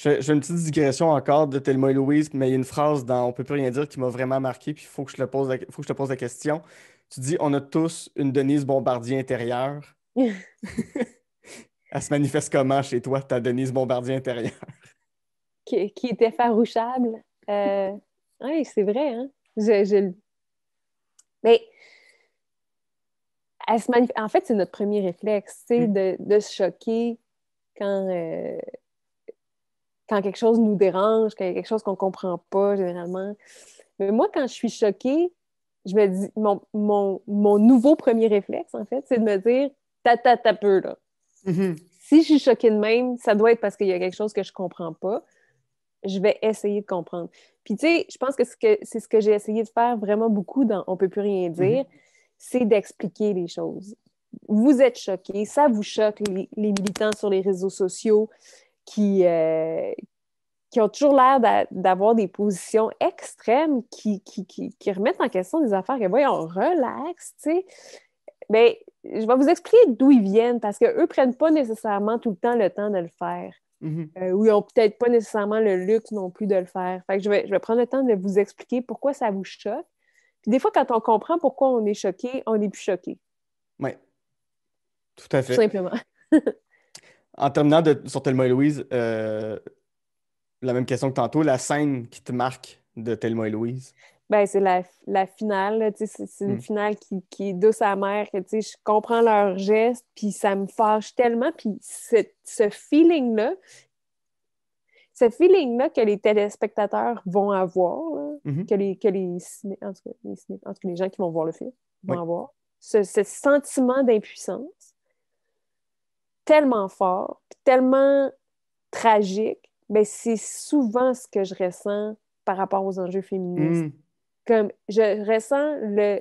j'ai une petite digression encore de Telma et Louise, mais il y a une phrase dans On peut plus rien dire qui m'a vraiment marqué, puis il faut, que je faut que je te pose la question. Tu dis On a tous une Denise Bombardier intérieure. *laughs* Elle se manifeste comment chez toi, ta Denise Bombardier intérieure? qui, était farouchable. Euh, oui, c'est vrai. Hein? Mais en fait, c'est notre premier réflexe, mm. de, se choquer quand, euh, quand quelque chose nous dérange, quand il y a quelque chose qu'on ne comprend pas généralement. Mais moi, quand je suis choquée, je me dis, mon, mon, mon nouveau premier réflexe, en fait, c'est de me dire, ta ta ta peu, là. Mm-hmm. Si je suis choquée de même, ça doit être parce qu'il y a quelque chose que je ne comprends pas. Je vais essayer de comprendre. Puis, tu sais, je pense que c'est ce que j'ai essayé de faire vraiment beaucoup dans On ne peut plus rien mm-hmm. dire, c'est d'expliquer les choses vous êtes choqués, ça vous choque, les, militants sur les réseaux sociaux, qui, euh, qui ont toujours l'air d'avoir des positions extrêmes qui, qui, remettent en question des affaires que, voyons, relaxe, tu sais. Mais ben, je vais vous expliquer d'où ils viennent parce qu'eux ne prennent pas nécessairement tout le temps le temps de le faire. Mm-hmm. Euh, ou ils n'ont peut-être pas nécessairement le luxe non plus de le faire. Fait que je vais, je vais prendre le temps de vous expliquer pourquoi ça vous choque. Puis des fois, quand on comprend pourquoi on est choqué, on n'est plus choqué. Oui. Tout à fait. Tout simplement. *laughs* En terminant de, sur tellement et Louise, euh, la même question que tantôt, la scène qui te marque de tellement et Louise? Ben, c'est la, finale. C'est une hmm. finale qui, est douce amère. Je comprends leurs gestes, puis ça me fâche tellement. Puis ce feeling-là, ce feeling-là que les téléspectateurs vont avoir, mm-hmm. que, les, que les, ciné, en tout les, gens qui vont voir le film vont avoir, ce sentiment d'impuissance, tellement fort, tellement tragique, mais ben, c'est souvent ce que je ressens par rapport aux enjeux féministes. Mm. Comme je ressens le,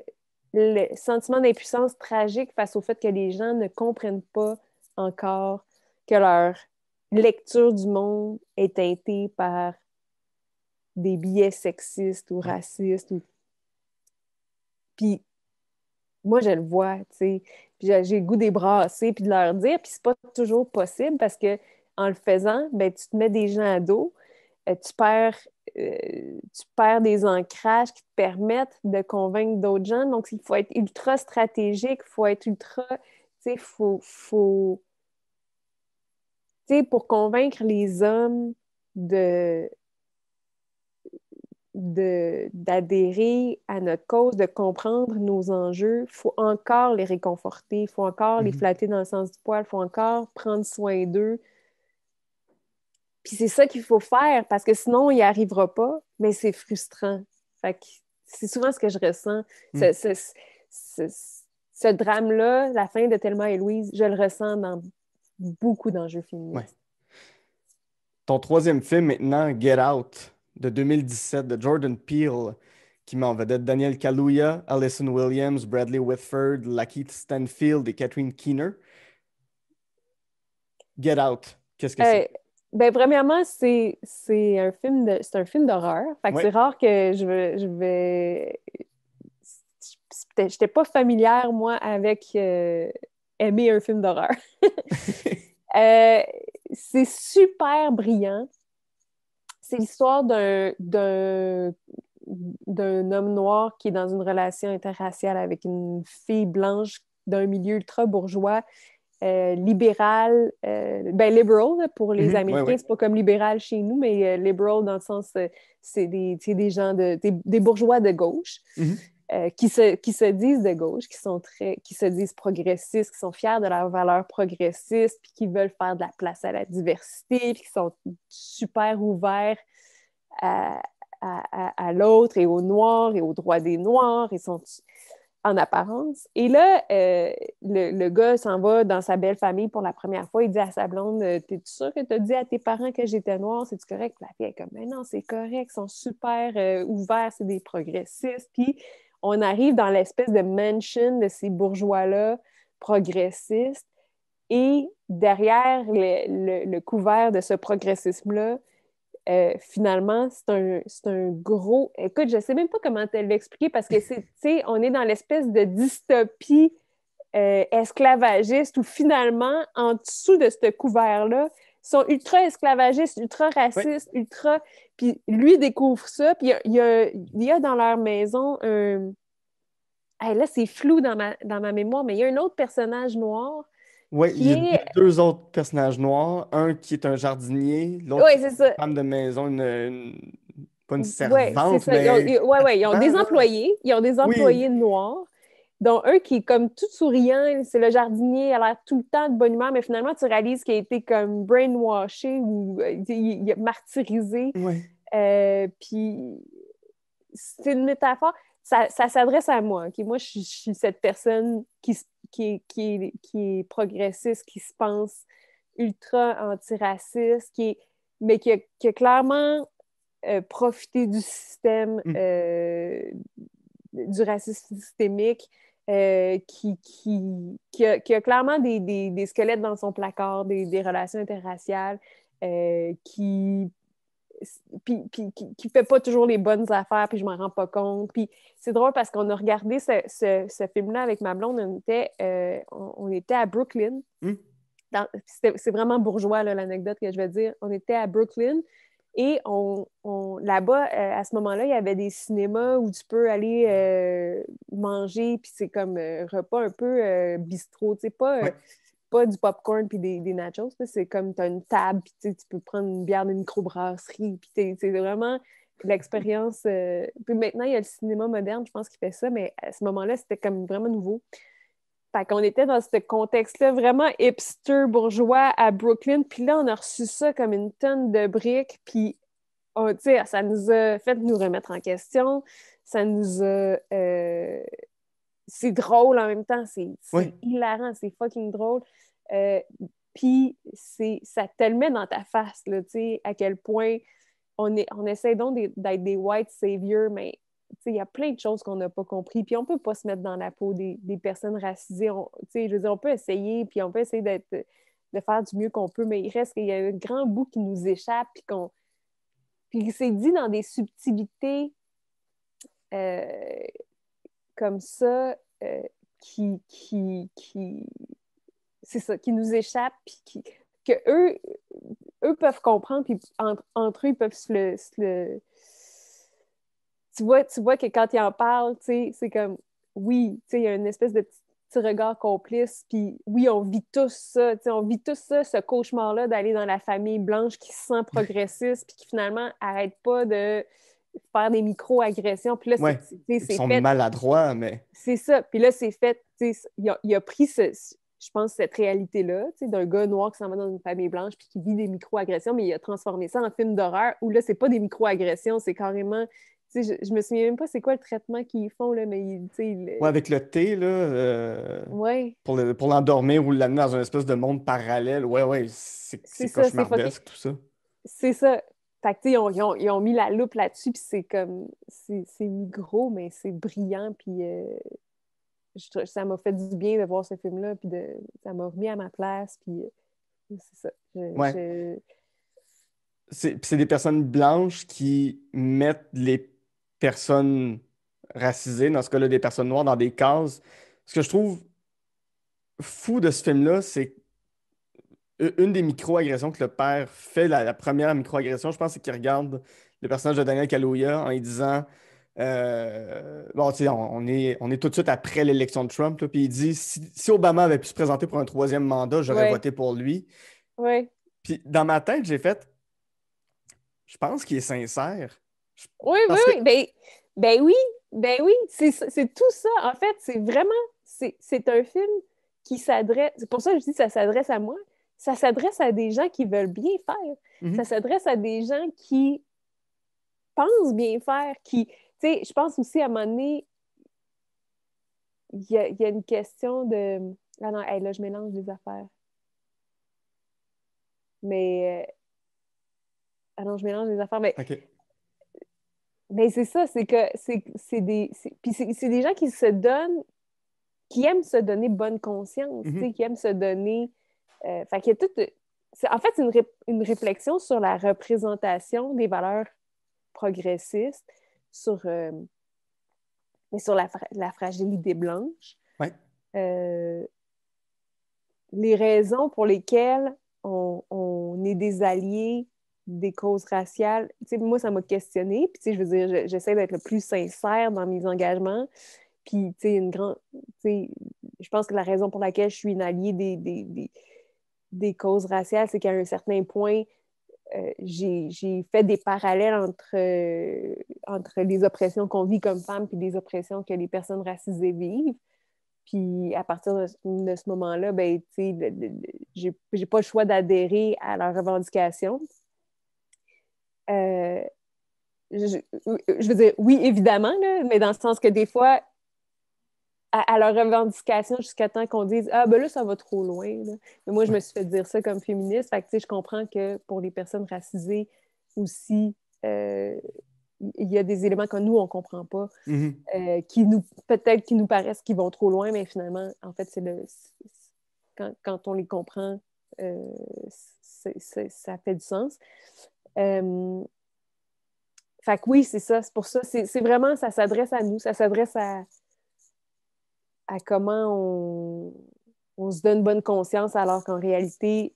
sentiment d'impuissance tragique face au fait que les gens ne comprennent pas encore que leur lecture du monde est teintée par des biais sexistes ou racistes. Ou... Puis moi, je le vois, tu sais. j'ai le goût des brasser, puis de leur dire. Puis c'est pas toujours possible parce que en le faisant, ben, tu te mets des gens à dos, euh, tu perds, euh, tu perds des ancrages qui te permettent de convaincre d'autres gens. Donc, il faut être ultra stratégique, il faut être ultra, tu sais, faut, faut... Tu sais, pour convaincre les hommes de, d'adhérer à notre cause, de comprendre nos enjeux, il faut encore les réconforter, il faut encore les mhm. flatter dans le sens du poil, il faut encore prendre soin d'eux. Puis c'est ça qu'il faut faire parce que sinon, il n'y arrivera pas, mais c'est frustrant. c'est souvent ce que je ressens. Ce, mm. ce, ce, drame-là, la fin de tellement et Louise, je le ressens dans beaucoup d'enjeux féministes. Ton troisième film maintenant, Get Out de 2017 de Jordan Peele, qui met en vedette Daniel Kaluuya, Allison Williams, Bradley Whitford, Lakeith Stanfield et Catherine Keener. Get Out, qu'est-ce que c'est? Ben, premièrement, c'est, un film de, film d'horreur. c'est rare que je, vais, je vais. pas familière, moi, avec euh, aimer un film d'horreur. *laughs* Euh, c'est super brillant. C'est l'histoire d'un, d'un, homme noir qui est dans une relation interraciale avec une fille blanche d'un milieu ultra bourgeois, euh, libéral, euh, ben liberal pour les mhm. Américains, c'est pas comme libéral chez nous, mais euh, liberal dans le sens, euh, c'est des, des, gens, de, des, bourgeois de gauche. Mhm. Euh, qui, se, qui se disent de gauche, qui, sont très, qui se disent progressistes, qui sont fiers de leurs valeurs progressistes, puis qui veulent faire de la place à la diversité, puis qui sont super ouverts à, à, l'autre et aux Noirs et aux droits des Noirs. Ils sont en apparence. Et là, euh, le, gars s'en va dans sa belle famille pour la première fois. Il dit à sa blonde euh, T'es sûre que as dit à tes parents que j'étais noire cest correct La fille est comme non, c'est correct. Ils sont super ouverts, c'est des progressistes. Puis on arrive dans l'espèce de mansion de ces bourgeois-là progressistes. Et derrière le, couvert de ce progressisme-là, euh, finalement, c'est un, un, gros. Écoute, je ne sais même pas comment te l'expliquer parce que, c'est, on est dans l'espèce de dystopie euh, esclavagiste où finalement, en dessous de ce couvert-là, sont ultra esclavagistes, ultra racistes, ultra. Puis lui découvre ça, puis il y, a, dans leur maison un. là, c'est flou dans ma, mémoire, mais il y a un autre personnage noir. Oui, il y a deux autres personnages noirs. Un qui est un jardinier, l'autre qui est une femme de maison, une, pas une servante. mais... Oui, ont ah. des employés. Ils ont des employés noirs dont un qui est comme tout souriant, c'est le jardinier, il a l'air tout le temps de bonne humeur, mais finalement, tu réalises qu'il a été comme brainwashé ou euh, il, a martyrisé. Euh, puis c'est une métaphore. Ça, s'adresse à moi. Moi, je, suis cette personne qui, est, progressiste, qui se pense ultra antiraciste, mais qui a, clairement euh, profité du système, mm. du racisme systémique, euh, qui, qui, qui, a, qui, a, clairement des, des, des, squelettes dans son placard, des, des relations interraciales, euh, qui ne fait pas toujours les bonnes affaires, puis je m'en rends pas compte. Puis c'est drôle parce qu'on a regardé ce, ce, film-là avec ma blonde, on était, euh, on, était à Brooklyn. Hmm. C'est vraiment bourgeois l'anecdote que je vais dire. On était à Brooklyn, et on, là-bas, euh, à ce moment-là, il y avait des cinémas où tu peux aller euh, manger, puis c'est comme un euh, repas un peu bistrot, tu pas, pas du popcorn puis des, des, nachos, c'est comme tu as une table, puis tu peux prendre une bière de microbrasserie, puis c'est vraiment l'expérience. Puis maintenant, il y a le cinéma moderne, je pense, qui fait ça, mais à ce moment-là, c'était comme vraiment nouveau. Fait qu'on était dans ce contexte-là vraiment hipster bourgeois à Brooklyn. Puis là, on a reçu ça comme une tonne de briques. Puis, ça nous a fait nous remettre en question. Ça nous a. Euh, c'est drôle en même temps. C'est hilarant. C'est fucking drôle. Euh, puis, ça te le met dans ta face, là, tu sais, à quel point on, est, on essaie donc d'être des white saviors, mais il y a plein de choses qu'on n'a pas compris. Puis on ne peut pas se mettre dans la peau des, des personnes racisées. On, je veux on peut essayer, puis on peut essayer d'être, de faire du mieux qu'on peut, mais il reste qu'il y a un grand bout qui nous échappe, puis qu'on. Puis c'est dit dans des subtilités euh, comme ça euh, qui, qui, qui c'est ça, qui nous échappent, puis qui, que eux, eux peuvent comprendre, puis entre, eux, ils peuvent se le, tu vois, tu vois que quand il en parle, c'est comme oui, il y a une espèce de petit, regard complice. Puis oui, on vit tous ça, on vit tous ça, ce cauchemar-là d'aller dans la famille blanche qui se sent *laughs* progressiste, puis qui finalement arrête pas de faire des micro-agressions. Puis là, c'est sont maladroits, mais. C'est ça. Puis là, c'est fait. Il a, il a, pris, je pense, cette réalité-là, d'un gars noir qui s'en va dans une famille blanche puis qui vit des micro-agressions, mais il a transformé ça en film d'horreur où là, c'est pas des micro-agressions, c'est carrément je, je, me souviens même pas c'est quoi le traitement qu'ils font, là, mais ils. avec le thé, là. Euh, ouais. Pour l'endormir ou l'amener dans un espèce de monde parallèle. Ouais, ouais, c'est cauchemardesque, tout ça. C'est ça. ils ont, ont, mis la loupe là-dessus, puis c'est comme. C'est gros, mais c'est brillant, puis. Euh, ça m'a fait du bien de voir ce film-là, puis de, ça m'a remis à ma place, puis. Euh, c'est ça. C'est des personnes blanches qui mettent les personnes racisées, dans ce cas-là des personnes noires, dans des cases. Ce que je trouve fou de ce film-là, c'est une des micro-agressions que le père fait, la, première micro-agression, je pense, c'est qu'il regarde le personnage de Daniel Kaluuya en lui disant euh, Bon, tu sais, on, est, on est tout de suite après l'élection de Trump, puis il dit si, Obama avait pu se présenter pour un troisième mandat, j'aurais voté pour lui. Puis dans ma tête, j'ai fait Je pense qu'il est sincère. Oui, oui, oui, ben, ben, oui, ben oui, c'est tout ça. En fait, c'est vraiment, c'est un film qui s'adresse, c'est pour ça que je dis que ça s'adresse à moi, ça s'adresse à des gens qui veulent bien faire, mhm. ça s'adresse à des gens qui pensent bien faire, qui, tu sais, je pense aussi à un moment donné, il y a, une question de, ah non, là, je mélange les affaires. Mais, euh, ah non, je mélange les affaires, mais... Mais ben, c'est ça, c'est que c'est des. c'est des gens qui se donnent, qui aiment se donner bonne conscience, mhm. qui aiment se donner. Euh, fait y En fait, c'est une, réflexion sur la représentation des valeurs progressistes, sur, euh, mais sur la, fragilité blanche. Euh, les raisons pour lesquelles on, on est des alliés des causes raciales, moi, ça m'a questionnée. Puis, je veux dire, j'essaie d'être le plus sincère dans mes engagements. Puis, tu sais, une grande. Je pense que la raison pour laquelle je suis une alliée des, des, des, causes raciales, c'est qu'à un certain point, euh, j'ai fait des parallèles entre, euh, entre les oppressions qu'on vit comme femme puis les oppressions que les personnes racisées vivent. Puis à partir de, ce moment-là, ben, j'ai pas le choix d'adhérer à leurs revendications. Euh, je, veux dire, oui, évidemment, là, mais dans le sens que des fois, à, leur revendication, jusqu'à temps qu'on dise Ah, ben là, ça va trop loin. Mais moi, je me suis fait dire ça comme féministe. Fait que, je comprends que pour les personnes racisées aussi, euh, il y a des éléments que nous, on ne comprend pas, mm-hmm. euh, qui nous peut-être qui nous paraissent qui vont trop loin, mais finalement, en fait, c'est le quand, quand, on les comprend, ça fait du sens. Euh, fait que oui, c'est ça, c'est pour ça. C'est vraiment, ça s'adresse à nous, ça s'adresse à, à comment on, on, se donne bonne conscience alors qu'en réalité,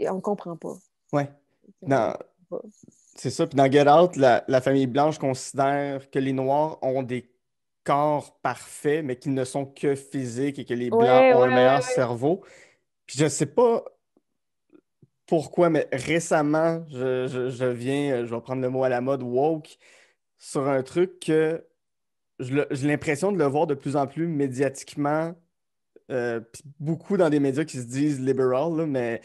on ne comprend pas. Oui. C'est ça. Puis dans Get Out, la, la famille blanche considère que les Noirs ont des corps parfaits, mais qu'ils ne sont que physiques et que les Blancs ont le meilleur cerveau. Puis je sais pas, pourquoi, mais récemment, je, viens, euh, je vais prendre le mot à la mode, woke, sur un truc que j'ai l'impression de le voir de plus en plus médiatiquement, euh, beaucoup dans des médias qui se disent liberal, mais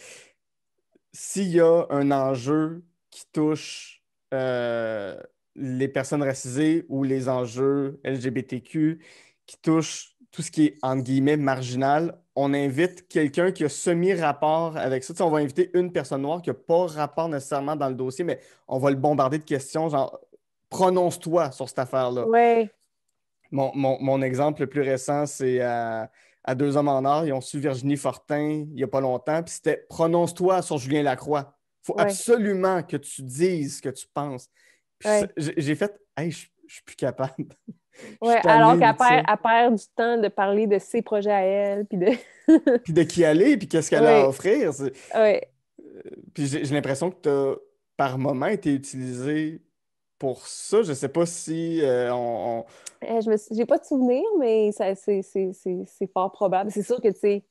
s'il y a un enjeu qui touche euh, les personnes racisées ou les enjeux LGBTQ, qui touche tout ce qui est en guillemets marginal, on invite quelqu'un qui a semi-rapport avec ça. on va inviter une personne noire qui n'a pas rapport nécessairement dans le dossier, mais on va le bombarder de questions, genre prononce-toi sur cette affaire-là. Oui. Mon, exemple le plus récent, c'est à, Deux Hommes en Or. Ils ont su Virginie Fortin il n'y a pas longtemps, puis c'était prononce-toi sur Julien Lacroix. Il faut absolument que tu dises ce que tu penses. J'ai fait, hey, je suis plus capable. Ouais, alors qu'elle perd, du temps de parler de ses projets à elle, puis de... *laughs* puis de qui aller, puis qu'est-ce qu'elle a à offrir. Euh, puis j'ai l'impression que tu as, par moment, été utilisé pour ça. Je sais pas si euh, on... Euh, je n'ai pas de souvenir, mais c'est fort probable. C'est sûr que, tu sais...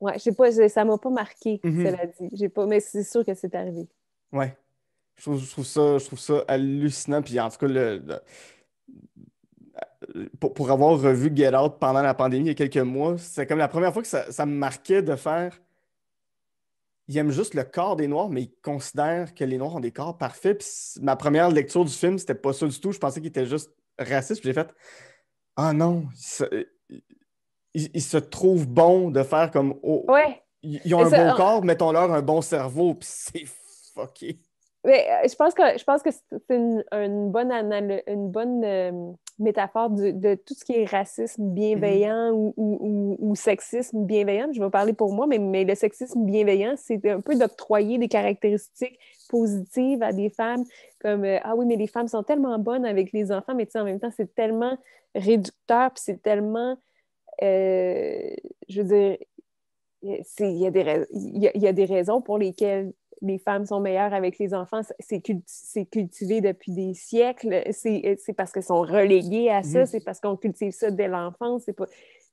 Ouais, je sais pas, ça m'a pas marqué, mm-hmm. cela dit. Pas... Mais c'est sûr que c'est arrivé. Ouais. Je trouve, ça, je trouve ça hallucinant. Puis en tout cas, le, pour, avoir revu Get Out pendant la pandémie il y a quelques mois, c'est comme la première fois que ça, me marquait de faire. Il aime juste le corps des Noirs, mais ils considèrent que les Noirs ont des corps parfaits. ma première lecture du film, c'était pas ça du tout. Je pensais qu'il était juste raciste. Puis j'ai fait Ah non, Ils il, se trouve bon de faire comme. Oh, ouais. Ils ont un bon corps, mettons-leur un bon cerveau. Puis c'est fucké. Euh, je pense que je pense que c'est une, une, bonne une bonne euh, métaphore de tout ce qui est racisme bienveillant mhm. ou, sexisme bienveillant. Je vais parler pour moi, mais, mais le sexisme bienveillant, c'est un peu d'octroyer des caractéristiques positives à des femmes, comme euh, Ah oui, mais les femmes sont tellement bonnes avec les enfants, mais tu sais, en même temps, c'est tellement réducteur, puis c'est tellement je veux dire, il y, y a des raisons pour lesquelles les femmes sont meilleures avec les enfants, c'est cultivé depuis des siècles, euh, c'est parce qu'elles sont reléguées à ça, mhm. c'est parce qu'on cultive ça dès l'enfance, c'est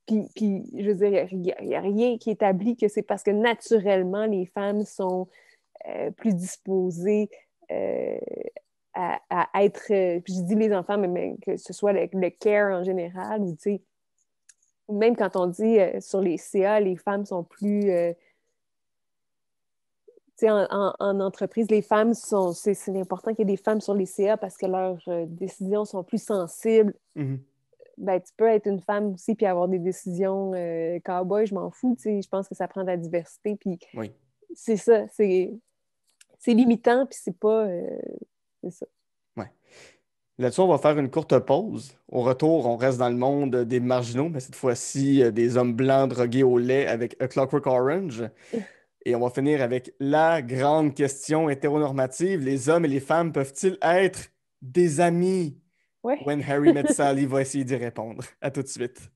Puis, je veux dire, il n'y a, rien qui établit que c'est parce que naturellement, les femmes sont euh, plus disposées euh, à, être... je dis les enfants, mais, que ce soit le, le, care en général, ou même quand on dit sur les CA, les femmes sont plus en, entreprise, les femmes sont. C'est important qu'il y ait des femmes sur les CA parce que leurs euh, décisions sont plus sensibles. Mm-hmm. ben, tu peux être une femme aussi puis avoir des décisions euh, cowboy, je m'en fous. Je pense que ça prend de la diversité. c'est ça. C'est limitant, puis c'est pas. Euh, c'est ça. Ouais. Là-dessus, on va faire une courte pause. Au retour, on reste dans le monde des marginaux, mais cette fois-ci, des hommes blancs drogués au lait avec A Clockwork Orange. *laughs* Et on va finir avec la grande question hétéronormative. Les hommes et les femmes peuvent-ils être des amis? When Harry Met *laughs* Sally va essayer d'y répondre. À tout de suite.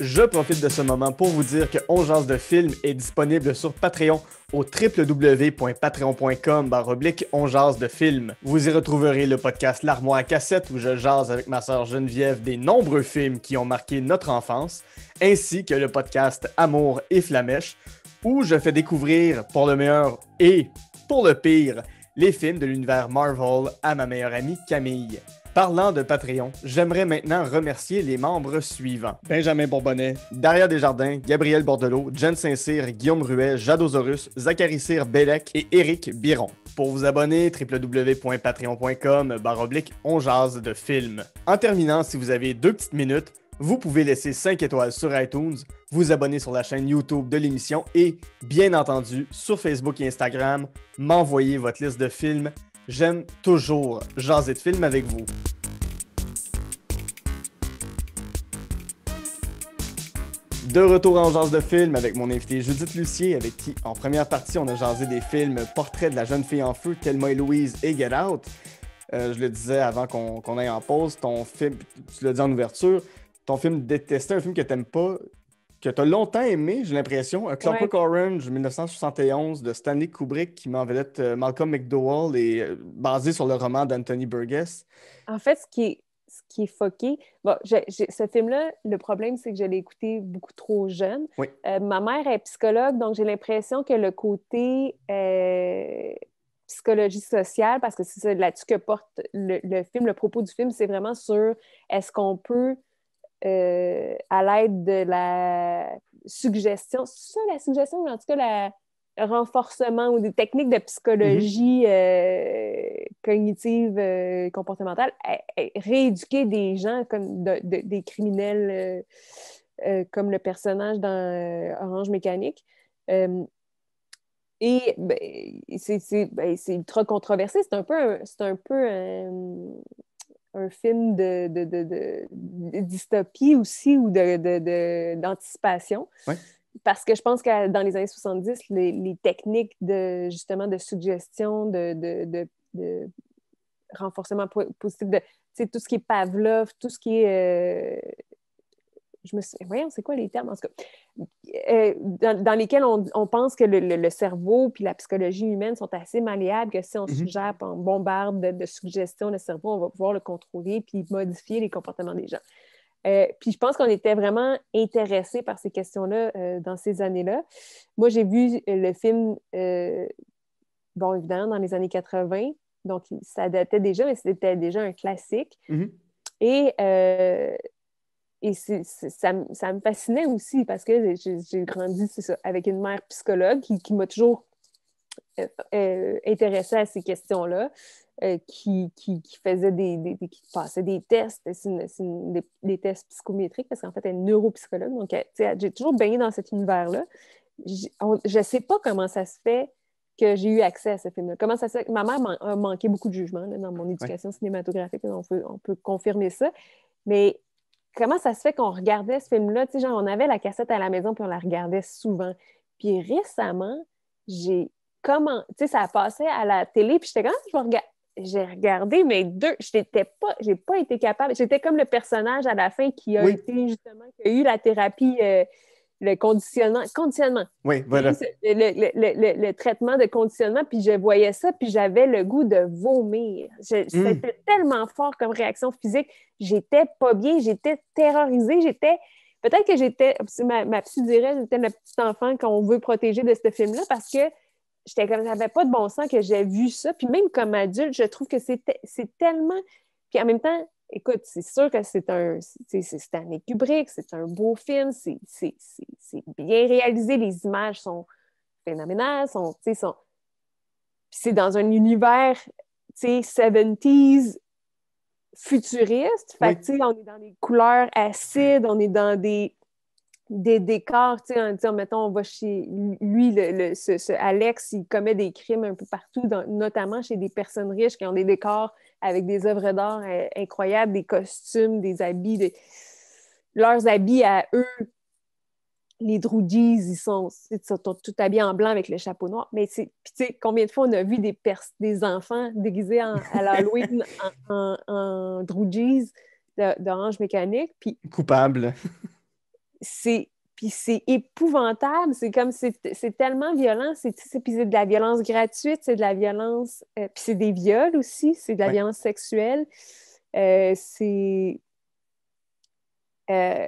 Je profite de ce moment pour vous dire que Ongeance de film est disponible sur Patreon au www.patreon.com baroblique On jase de films. Vous y retrouverez le podcast L'Armoire à cassette où je jase avec ma sœur Geneviève des nombreux films qui ont marqué notre enfance, ainsi que le podcast Amour et Flamèche où je fais découvrir, pour le meilleur et pour le pire, les films de l'univers Marvel à ma meilleure amie Camille. Parlant de Patreon, j'aimerais maintenant remercier les membres suivants. Benjamin Bourbonnet, Daria Desjardins, Gabriel Bordelot, Jane Saint-Cyr, Guillaume Ruet, Jadosaurus, Zachary Cyr Bellec et Éric Biron. Pour vous abonner, www.patreon.com baroblique on jase de films. En terminant, si vous avez deux petites minutes, vous pouvez laisser 5 étoiles sur iTunes, vous abonner sur la chaîne YouTube de l'émission et, bien entendu, sur Facebook et Instagram, m'envoyer votre liste de films J'aime toujours jaser de films avec vous. De retour en jase de films avec mon invité Judith Lucier, avec qui, en première partie, on a jasé des films Portrait de la jeune fille en feu, Telma et Louise et Get Out. Euh, je le disais avant qu'on aille en pause, ton film, tu l'as dit en ouverture, ton film détesté, un film que t'aimes pas, que tu as longtemps aimé, j'ai l'impression, euh, Clockwork Orange 1971 de Stanley Kubrick qui m'en vedette euh, Malcolm McDowell et euh, basé sur le roman d'Anthony Burgess. En fait, ce qui est, ce qui est foqué, bon, ce film-là, le problème, c'est que je l'ai écouté beaucoup trop jeune. ma mère est psychologue, donc j'ai l'impression que le côté psychologie sociale, parce que c'est là-dessus que porte le, le, film, le propos du film, c'est vraiment sur est-ce qu'on peut euh, à l'aide de la suggestion, ça la suggestion, mais en tout cas, la, le renforcement ou des techniques de psychologie mhm. euh, cognitive euh, comportementale, rééduquer des gens comme des criminels comme le personnage dans Orange Mécanique. et ben, c'est ben, ultra controversé, c'est un peu, un, peu un film de, de, de, de, dystopie aussi ou d'anticipation. Parce que je pense que dans les années 70, les, les techniques de justement de suggestion, de, renforcement positif, de, tout ce qui est Pavlov, tout ce qui est euh, je me suis voyons, c'est quoi les termes en tout cas, euh, dans, lesquels on, pense que le, cerveau puis la psychologie humaine sont assez malléables, que si on suggère, mhm. bombarde de, suggestions le cerveau, on va pouvoir le contrôler puis modifier les comportements des gens. Euh, puis je pense qu'on était vraiment intéressés par ces questions-là euh, dans ces années-là. Moi, j'ai vu le film, bon, évidemment, dans les années 80, donc ça datait déjà, mais c'était déjà un classique. Mhm. Et et ça, me fascinait aussi parce que j'ai grandi ça, avec une mère psychologue qui, qui m'a toujours euh, euh, intéressée à ces questions-là, euh, qui, qui, qui, faisait des, qui passait des tests, des, tests psychométriques parce qu'en fait, elle est neuropsychologue. Donc, j'ai toujours baigné dans cet univers-là. Je ne sais pas comment ça se fait que j'ai eu accès à ce film-là. Comment ça Ma mère a manqué beaucoup de jugement dans mon éducation cinématographique. on, peut, on peut confirmer ça. Mais comment ça se fait qu'on regardait ce film-là? Tu sais, genre, on avait la cassette à la maison, puis on la regardait souvent. Puis récemment, j'ai comment, tu sais, ça passait à la télé, puis j'étais comme, ah, je vais J'ai regardé, mais deux, je pas, j'ai pas été capable. J'étais comme le personnage à la fin qui a été justement, qui a eu la thérapie euh, le conditionnement. Conditionnement. Oui, voilà. Le, traitement de conditionnement, puis je voyais ça, puis j'avais le goût de vomir. C'était mm. tellement fort comme réaction physique. J'étais pas bien, j'étais terrorisée, j'étais. Peut-être que j'étais, ma, psy dirait, j'étais le petit enfant qu'on veut protéger de ce film-là parce que j'étais comme, j'avais pas de bon sens que j'ai vu ça. Puis même comme adulte, je trouve que c'est tellement. Puis en même temps, écoute, c'est sûr que c'est un c'est Kubrick, c'est un beau film, c'est bien réalisé, les images sont phénoménales, sont, sont... c'est dans un univers 70s futuriste, on est dans des couleurs acides, on est dans des des décors, tu sais, mettons, on va chez lui, le, ce, Alex, il commet des crimes un peu partout, notamment chez des personnes riches qui ont des décors avec des œuvres d'art euh, incroyables, des costumes, des habits, leurs habits à eux, les Droogies, ils sont, ils sont tout habillés en blanc avec le chapeau noir. Mais tu sais, combien de fois on a vu des, des enfants déguisés en, à l'Halloween en, en, Mécanique? Puis... Coupable c'est puis c'est épouvantable, c'est comme, c'est tellement violent, c'est de la violence gratuite, c'est de la violence, euh, puis c'est des viols aussi, c'est de la violence sexuelle, euh, c'est... Euh,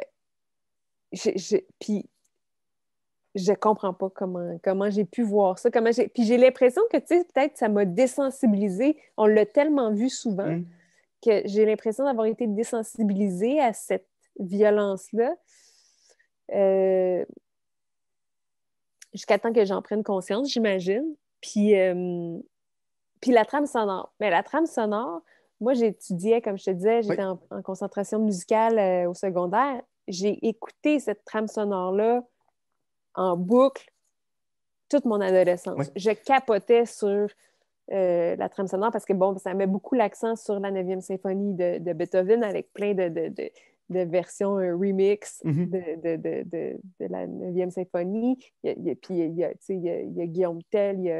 je, comprends pas comment, comment j'ai pu voir ça, comment j'ai... Puis j'ai l'impression que, tu peut-être ça m'a désensibilisée, on l'a tellement vu souvent, mm. que j'ai l'impression d'avoir été désensibilisée à cette violence-là. Euh, jusqu'à temps que j'en prenne conscience, j'imagine. Puis, euh, puis la trame sonore. Mais la trame sonore, moi, j'étudiais, comme je te disais, j'étais en, concentration musicale euh, au secondaire. J'ai écouté cette trame sonore-là en boucle toute mon adolescence. Je capotais sur la trame sonore parce que, bon, ça met beaucoup l'accent sur la 9e symphonie de, Beethoven avec plein de version, versions euh, remix mm-hmm. de, la 9e symphonie. Il y a, puis Guillaume Tell, il y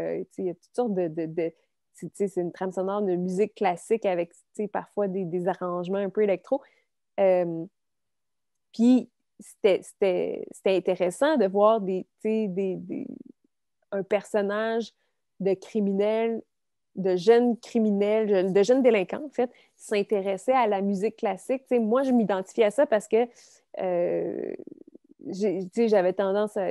a, toutes sortes de. c'est une trame sonore de musique classique avec parfois des, arrangements un peu électro. Euh, puis c'était intéressant de voir des, des, un personnage de criminel de jeunes criminels, de jeunes délinquants, en fait, s'intéressaient à la musique classique. moi, je m'identifiais à ça parce que euh, j'avais tendance à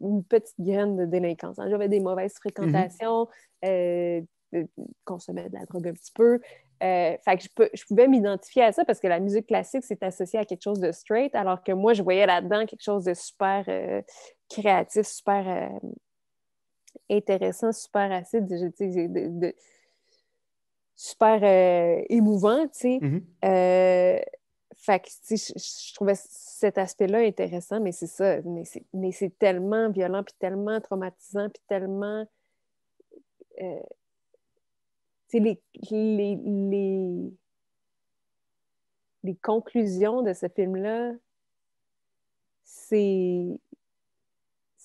une petite graine de délinquance. Hein. J'avais des mauvaises fréquentations, consommais mm-hmm. euh, de la drogue un petit peu. Euh, je pouvais m'identifier à ça parce que la musique classique, c'est associé à quelque chose de straight, alors que moi, je voyais là-dedans quelque chose de super euh, créatif, super intéressant, super acide, de, super euh, émouvant, tu mhm. euh, je, trouvais cet aspect-là intéressant, mais c'est ça. Mais c'est tellement violent, puis tellement traumatisant, puis tellement. Euh, les, les, conclusions de ce film-là, c'est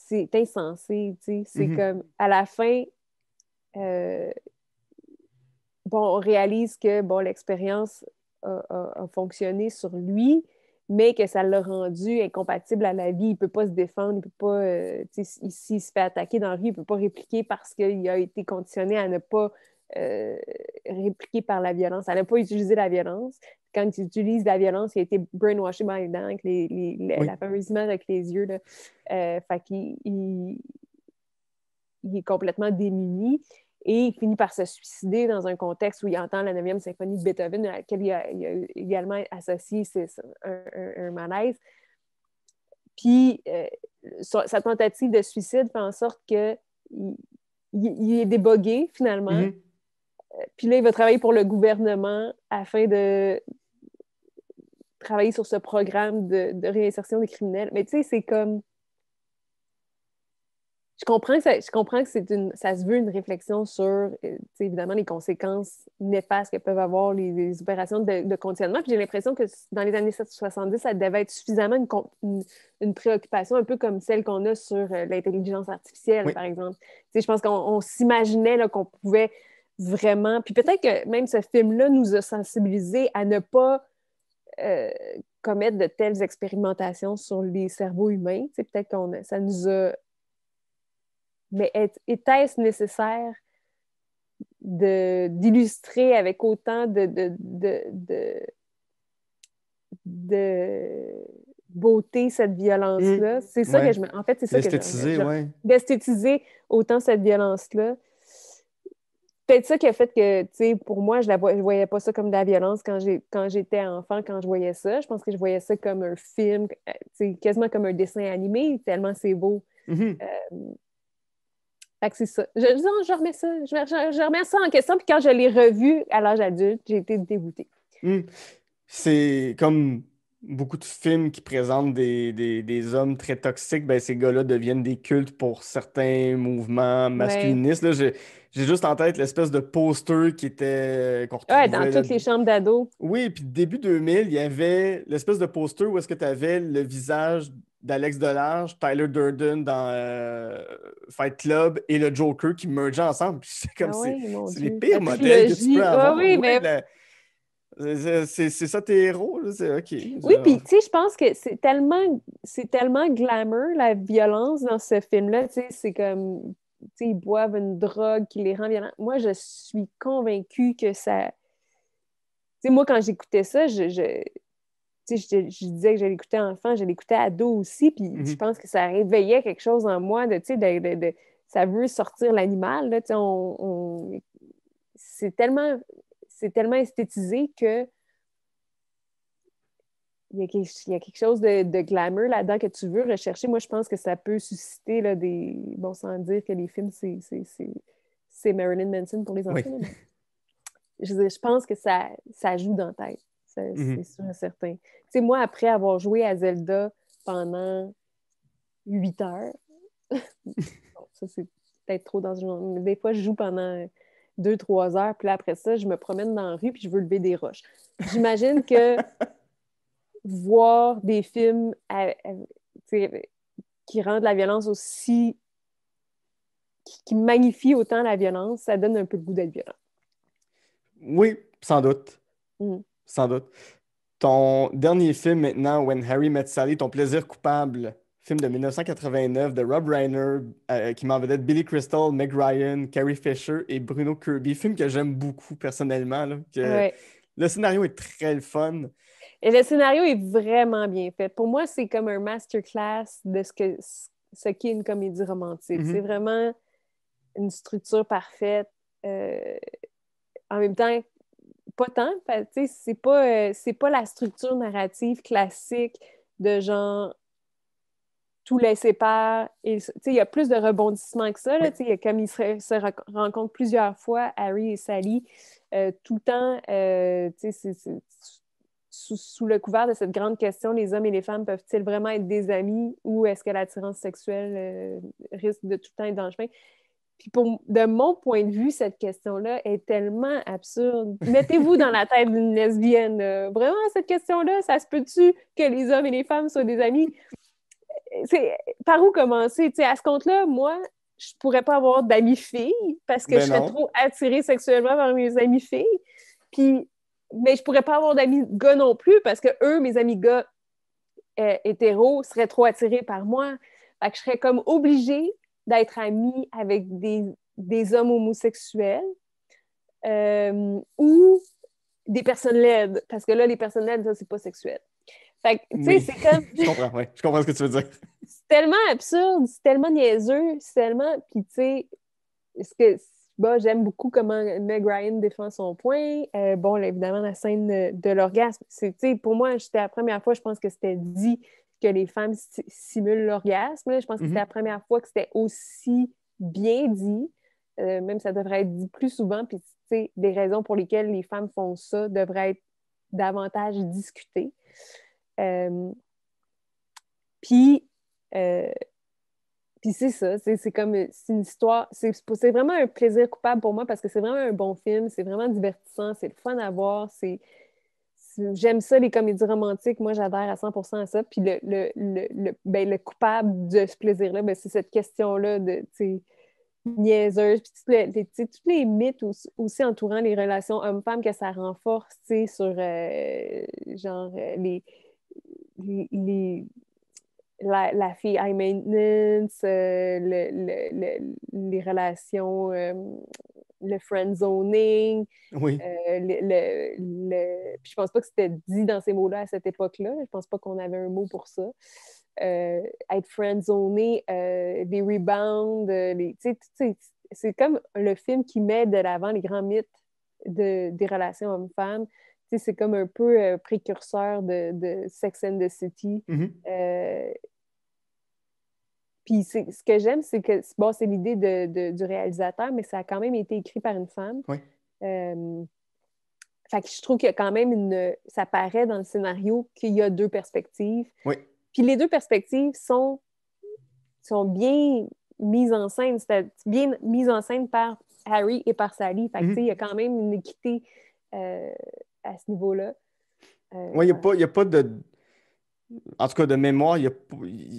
c'est insensé, tu sais. C'est mhm. comme, à la fin, euh, bon, on réalise que, bon, l'expérience a, fonctionné sur lui, mais que ça l'a rendu incompatible à la vie. Il ne peut pas se défendre, il peut pas, euh, s'il se fait attaquer dans la rue, il ne peut pas répliquer parce qu'il a été conditionné à ne pas euh, répliqué par la violence. Elle n'a pas utilisé la violence. Quand il utilise la violence, il a été brainwashed par les dents, les, la fameuse image avec les yeux. Là. Euh, fait qu'il il, est complètement démuni et il finit par se suicider dans un contexte où il entend la 9e symphonie de Beethoven, à laquelle il a, également associé un, un, malaise. Puis, euh, sa tentative de suicide fait en sorte que il, est débogué finalement. Mm-hmm. Puis là, il va travailler pour le gouvernement afin de travailler sur ce programme de, réinsertion des criminels. Mais tu sais, c'est comme. Je comprends que ça, je comprends que c'est une, ça se veut une réflexion sur euh, évidemment les conséquences néfastes que peuvent avoir les, opérations de, de conditionnement. Puis j'ai l'impression que dans les années 70, ça devait être suffisamment une, préoccupation un peu comme celle qu'on a sur euh, l'intelligence artificielle, par exemple. sais, je pense qu'on s'imaginait qu'on pouvait vraiment. Puis peut-être que même ce film-là nous a sensibilisés à ne pas euh, commettre de telles expérimentations sur les cerveaux humains. c'est peut-être que ça nous a. Mais était-ce nécessaire d'illustrer avec autant de, de, de, de, beauté cette violence-là? Mmh. C'est ça que je me. En fait, c'est ça que je. D'esthétiser, oui. D'esthétiser autant cette violence-là peut-être ça qui a fait que, tu sais, pour moi, je ne voyais pas ça comme de la violence quand j'étais enfant, quand je voyais ça. Je pense que je voyais ça comme un film, euh, quasiment comme un dessin animé, tellement c'est beau. Mm-hmm. Euh, fait que c'est ça. Je, remets ça, je, remets ça en question. Puis quand je l'ai revu à l'âge adulte, j'ai été dégoûtée. Mm. C'est comme beaucoup de films qui présentent des, hommes très toxiques, ben, ces gars-là deviennent des cultes pour certains mouvements masculinistes. J'ai juste en tête l'espèce de poster qui était. Euh, ouais, dans toutes les chambres d'ados. Oui, puis début 2000, il y avait l'espèce de poster où est-ce que tu avais le visage d'Alex Delage, Tyler Durden dans euh, Fight Club et le Joker qui mergeaient ensemble. *laughs* C'est comme ah c'est les pires modèles que tu C'est ça tes héros, c'est OK. Oui, puis tu sais, je pense que c'est tellement, tellement glamour, la violence dans ce film-là, c'est comme ils boivent une drogue qui les rend violents. Moi, je suis convaincue que ça. sais, moi, quand j'écoutais ça, je, je, je, je, disais que je l'écoutais enfant, je l'écoutais ado aussi, puis je mhm. pense que ça réveillait quelque chose en moi de, ça veut sortir l'animal. C'est tellement, tellement esthétisé que il y, a quelque, chose de, glamour là-dedans que tu veux rechercher. Moi, je pense que ça peut susciter là, des. Bon, sans dire que les films, c'est Marilyn Manson pour les enfants. Je, pense que ça, ça joue dans la tête. Mhm. C'est sûr et certain. Tu sais, moi, après avoir joué à Zelda pendant huit heures, *laughs* ça, c'est peut-être trop dans une Des fois, je joue pendant deux, trois heures, puis après ça, je me promène dans la rue, puis je veux lever des roches. J'imagine que *laughs* voir des films qui rendent la violence aussi. Qui, qui, magnifient autant la violence, ça donne un peu le goût d'être violent. Oui, sans doute. Mm. Sans doute. Ton dernier film maintenant, When Harry Met Sally, ton plaisir coupable, film de 1989 de Rob Reiner, euh, qui m'en vedette Billy Crystal, Meg Ryan, Carrie Fisher et Bruno Kirby, film que j'aime beaucoup personnellement. que... Le scénario est très fun. Et le scénario est vraiment bien fait. Pour moi, c'est comme un masterclass de ce que ce qu'est une comédie romantique. Mm-hmm. C'est vraiment une structure parfaite. Euh, en même temps, pas tant. C'est pas, euh, c'est pas la structure narrative classique de genre tout laisser par. Il y a plus de rebondissements que ça. Comme ils se, rencontrent plusieurs fois, Harry et Sally, euh, tout le temps, tu sous, le couvert de cette grande question, les hommes et les femmes peuvent-ils vraiment être des amis ou est-ce que l'attirance sexuelle euh, risque de tout le temps être dans le chemin? Puis de mon point de vue, cette question-là est tellement absurde. *laughs* Mettez-vous dans la tête d'une lesbienne. Euh, vraiment, cette question-là, ça se peut-tu que les hommes et les femmes soient des amis? C'est, par où commencer? à ce compte-là, moi, je pourrais pas avoir d'amis filles parce que ben je serais trop attirée sexuellement par mes amis filles. Puis mais je pourrais pas avoir d'amis gars non plus parce que eux, mes amis gars euh, hétéros, seraient trop attirés par moi. Fait que je serais comme obligée d'être amie avec des, des hommes homosexuels euh, ou des personnes laides, parce que là, les personnes laides, ça, c'est pas sexuel. Fait que, tu sais, c'est comme... je comprends, ouais. Je comprends ce que tu veux dire. C'est tellement absurde, c'est tellement niaiseux, c'est tellement... Puis, tu sais, ce que bah, j'aime beaucoup comment Meg Ryan défend son point. Euh, bon, évidemment, la scène de l'orgasme. Pour moi, c'était la première fois, je pense que c'était dit que les femmes simulent l'orgasme. Je pense que c'était mhm. la première fois que c'était aussi bien dit. Euh, même ça devrait être dit plus souvent. Puis, des raisons pour lesquelles les femmes font ça devraient être davantage discutées. Euh, puis, c'est ça, c'est comme euh, c'est une histoire, c'est vraiment un plaisir coupable pour moi parce que c'est vraiment un bon film, c'est vraiment divertissant, c'est le fun à voir, c'est j'aime ça, les comédies romantiques. Moi, j'adhère à 100 à ça. Puis le, le, ben, le coupable de ce plaisir-là, ben, c'est cette question-là de niaiseuse. Puis tous les, mythes aussi, entourant les relations hommes-femmes que ça renforce sur euh, genre euh, les, les la, la fille high maintenance, euh, les relations, euh, le friend zoning. Oui. Euh, je pense pas que c'était dit dans ces mots-là à cette époque-là. Je pense pas qu'on avait un mot pour ça. être friend zoné, les rebounds, c'est comme le film qui met de l'avant les grands mythes de, des relations hommes-femmes, c'est comme un peu euh, précurseur de, Sex and the City. Mm-hmm. Euh, puis ce que j'aime, c'est que, bon, c'est l'idée de, du réalisateur, mais ça a quand même été écrit par une femme. Euh, fait que je trouve qu'il y a quand même une... Ça paraît dans le scénario qu'il y a deux perspectives. Puis les deux perspectives sont, sont bien mises en scène, c'est bien mises en scène par Harry et par Sally. Fait que, mm-hmm. il y a quand même une équité à ce niveau-là. oui, il n'y a, pas de. En tout cas, de mémoire, il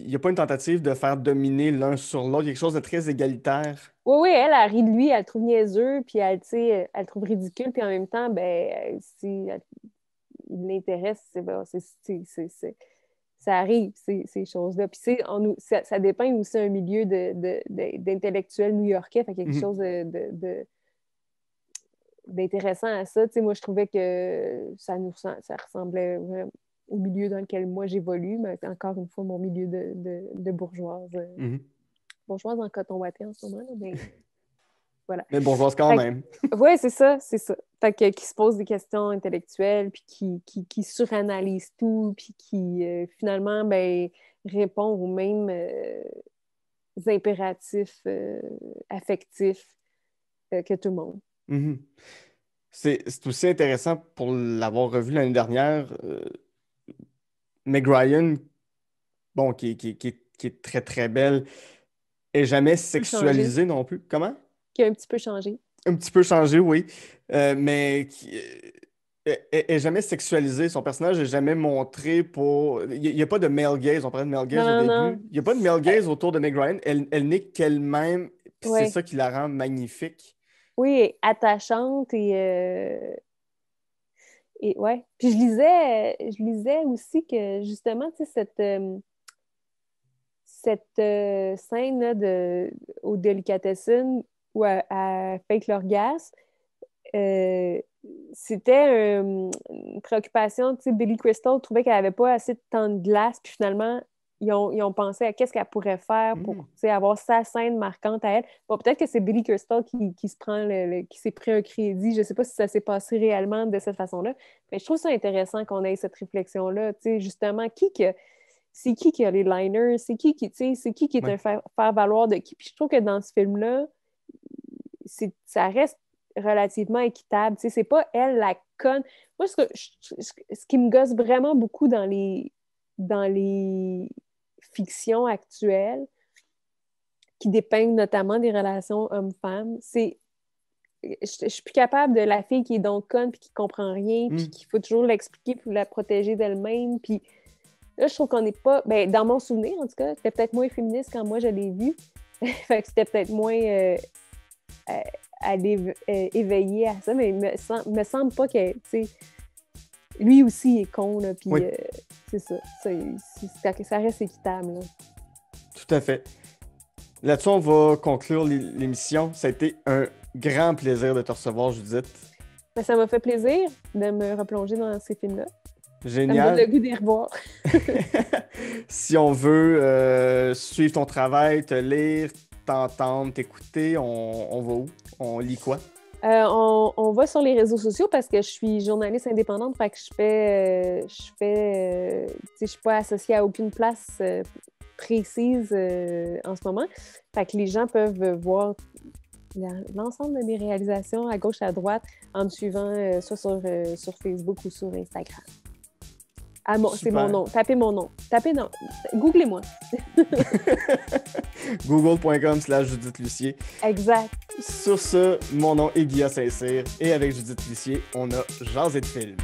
n'y a, a, pas une tentative de faire dominer l'un sur l'autre. Il y a quelque chose de très égalitaire. Oui, oui, elle, elle rit de lui, elle le trouve niaiseux, puis elle, elle le trouve ridicule, puis en même temps, ben, euh, si il l'intéresse, c'est, ben, ça arrive, ces, choses-là. Puis on, ça, ça dépend aussi un milieu d'intellectuels de, de, new-yorkais, fait quelque mhm. chose de d'intéressant à ça. moi, je trouvais que ça nous ça ressemblait au milieu dans lequel moi j'évolue, mais encore une fois, mon milieu de, bourgeoise. Euh, mhm. Bourgeoise en coton ouaté en ce moment, mais *laughs* voilà. Mais bourgeoise quand même. *laughs* oui, c'est ça, c'est ça. Fait que, qui se pose des questions intellectuelles, puis qui, qui, suranalyse tout, puis qui euh, finalement ben, répond aux mêmes euh, impératifs affectifs que tout le monde. Mmh c'est aussi intéressant pour l'avoir revu l'année dernière. Euh, Meg Ryan, bon, qui, qui, est très très belle, est jamais sexualisée non plus. Comment? Qui a un petit peu changé. Un petit peu changé, oui. Euh, mais qui euh, est, jamais sexualisé. Son personnage n'est jamais montré pour. Il n'y a, pas de male gaze. On parlait de male gaze au début. Il n'y a pas de male gaze autour de Meg Ryan. Elle, n'est qu'elle-même. C'est ça qui la rend magnifique oui, attachante et, euh, et ouais. Puis je lisais, je lisais aussi que justement, tu sais, cette, euh, cette euh, scène de, au Delicatessen ou à, à, Fake l'orgasme, c'était une préoccupation. Tu sais, Billy Crystal trouvait qu'elle n'avait pas assez de temps de glace, puis finalement, ils ont, pensé à qu'est-ce qu'elle pourrait faire pour mm. avoir sa scène marquante à elle. peut-être que c'est Billy Crystal qui, se prend le, qui s'est pris un crédit. Je ne sais pas si ça s'est passé réellement de cette façon-là. Mais je trouve ça intéressant qu'on ait cette réflexion-là. Justement, qui que. C'est qui qui a les liners? C'est qui qui, c'est qui qui est un faire-valoir de qui? Puis je trouve que dans ce film-là, ça reste relativement équitable. C'est pas elle la conne. Moi, ce, que, qui me gosse vraiment beaucoup dans les, dans les fiction actuelle qui dépeint notamment des relations hommes-femmes, c'est je, ne suis plus capable de la fille qui est donc conne puis qui comprend rien puis mm. qu'il faut toujours l'expliquer pour la protéger d'elle-même puis là je trouve qu'on n'est pas ben, dans mon souvenir en tout cas c'était peut-être moins féministe quand moi je l'ai vu *laughs* que c'était peut-être moins euh, euh, euh, éveillé à, ça mais il me, me semble pas que lui aussi est con, là, puis euh, c'est ça. Ça, ça, reste équitable. Tout à fait. Là-dessus, on va conclure l'émission. Ça a été un grand plaisir de te recevoir, Judith. Ben, ça m'a fait plaisir de me replonger dans ces films-là. Génial. Ça me donne le goût d'y revoir. *laughs* *laughs* si on veut euh, suivre ton travail, te lire, t'entendre, t'écouter, on, on va où? On lit quoi? Euh, on, va sur les réseaux sociaux parce que je suis journaliste indépendante, fait que je fais, euh, je fais, euh, je suis pas associée à aucune place précise en ce moment. Fait que les gens peuvent voir l'ensemble de mes réalisations à gauche, à droite, en me suivant soit sur, sur Facebook ou sur Instagram. Ah, mon, c'est mon nom. Tapez mon nom. Tapez non. Googlez-moi. *laughs* Google.com slash Judith Lucier. Exact. Sur ce, mon nom est Guillaume Saint-Cyr et avec Judith Lucier, on a Jean de Film.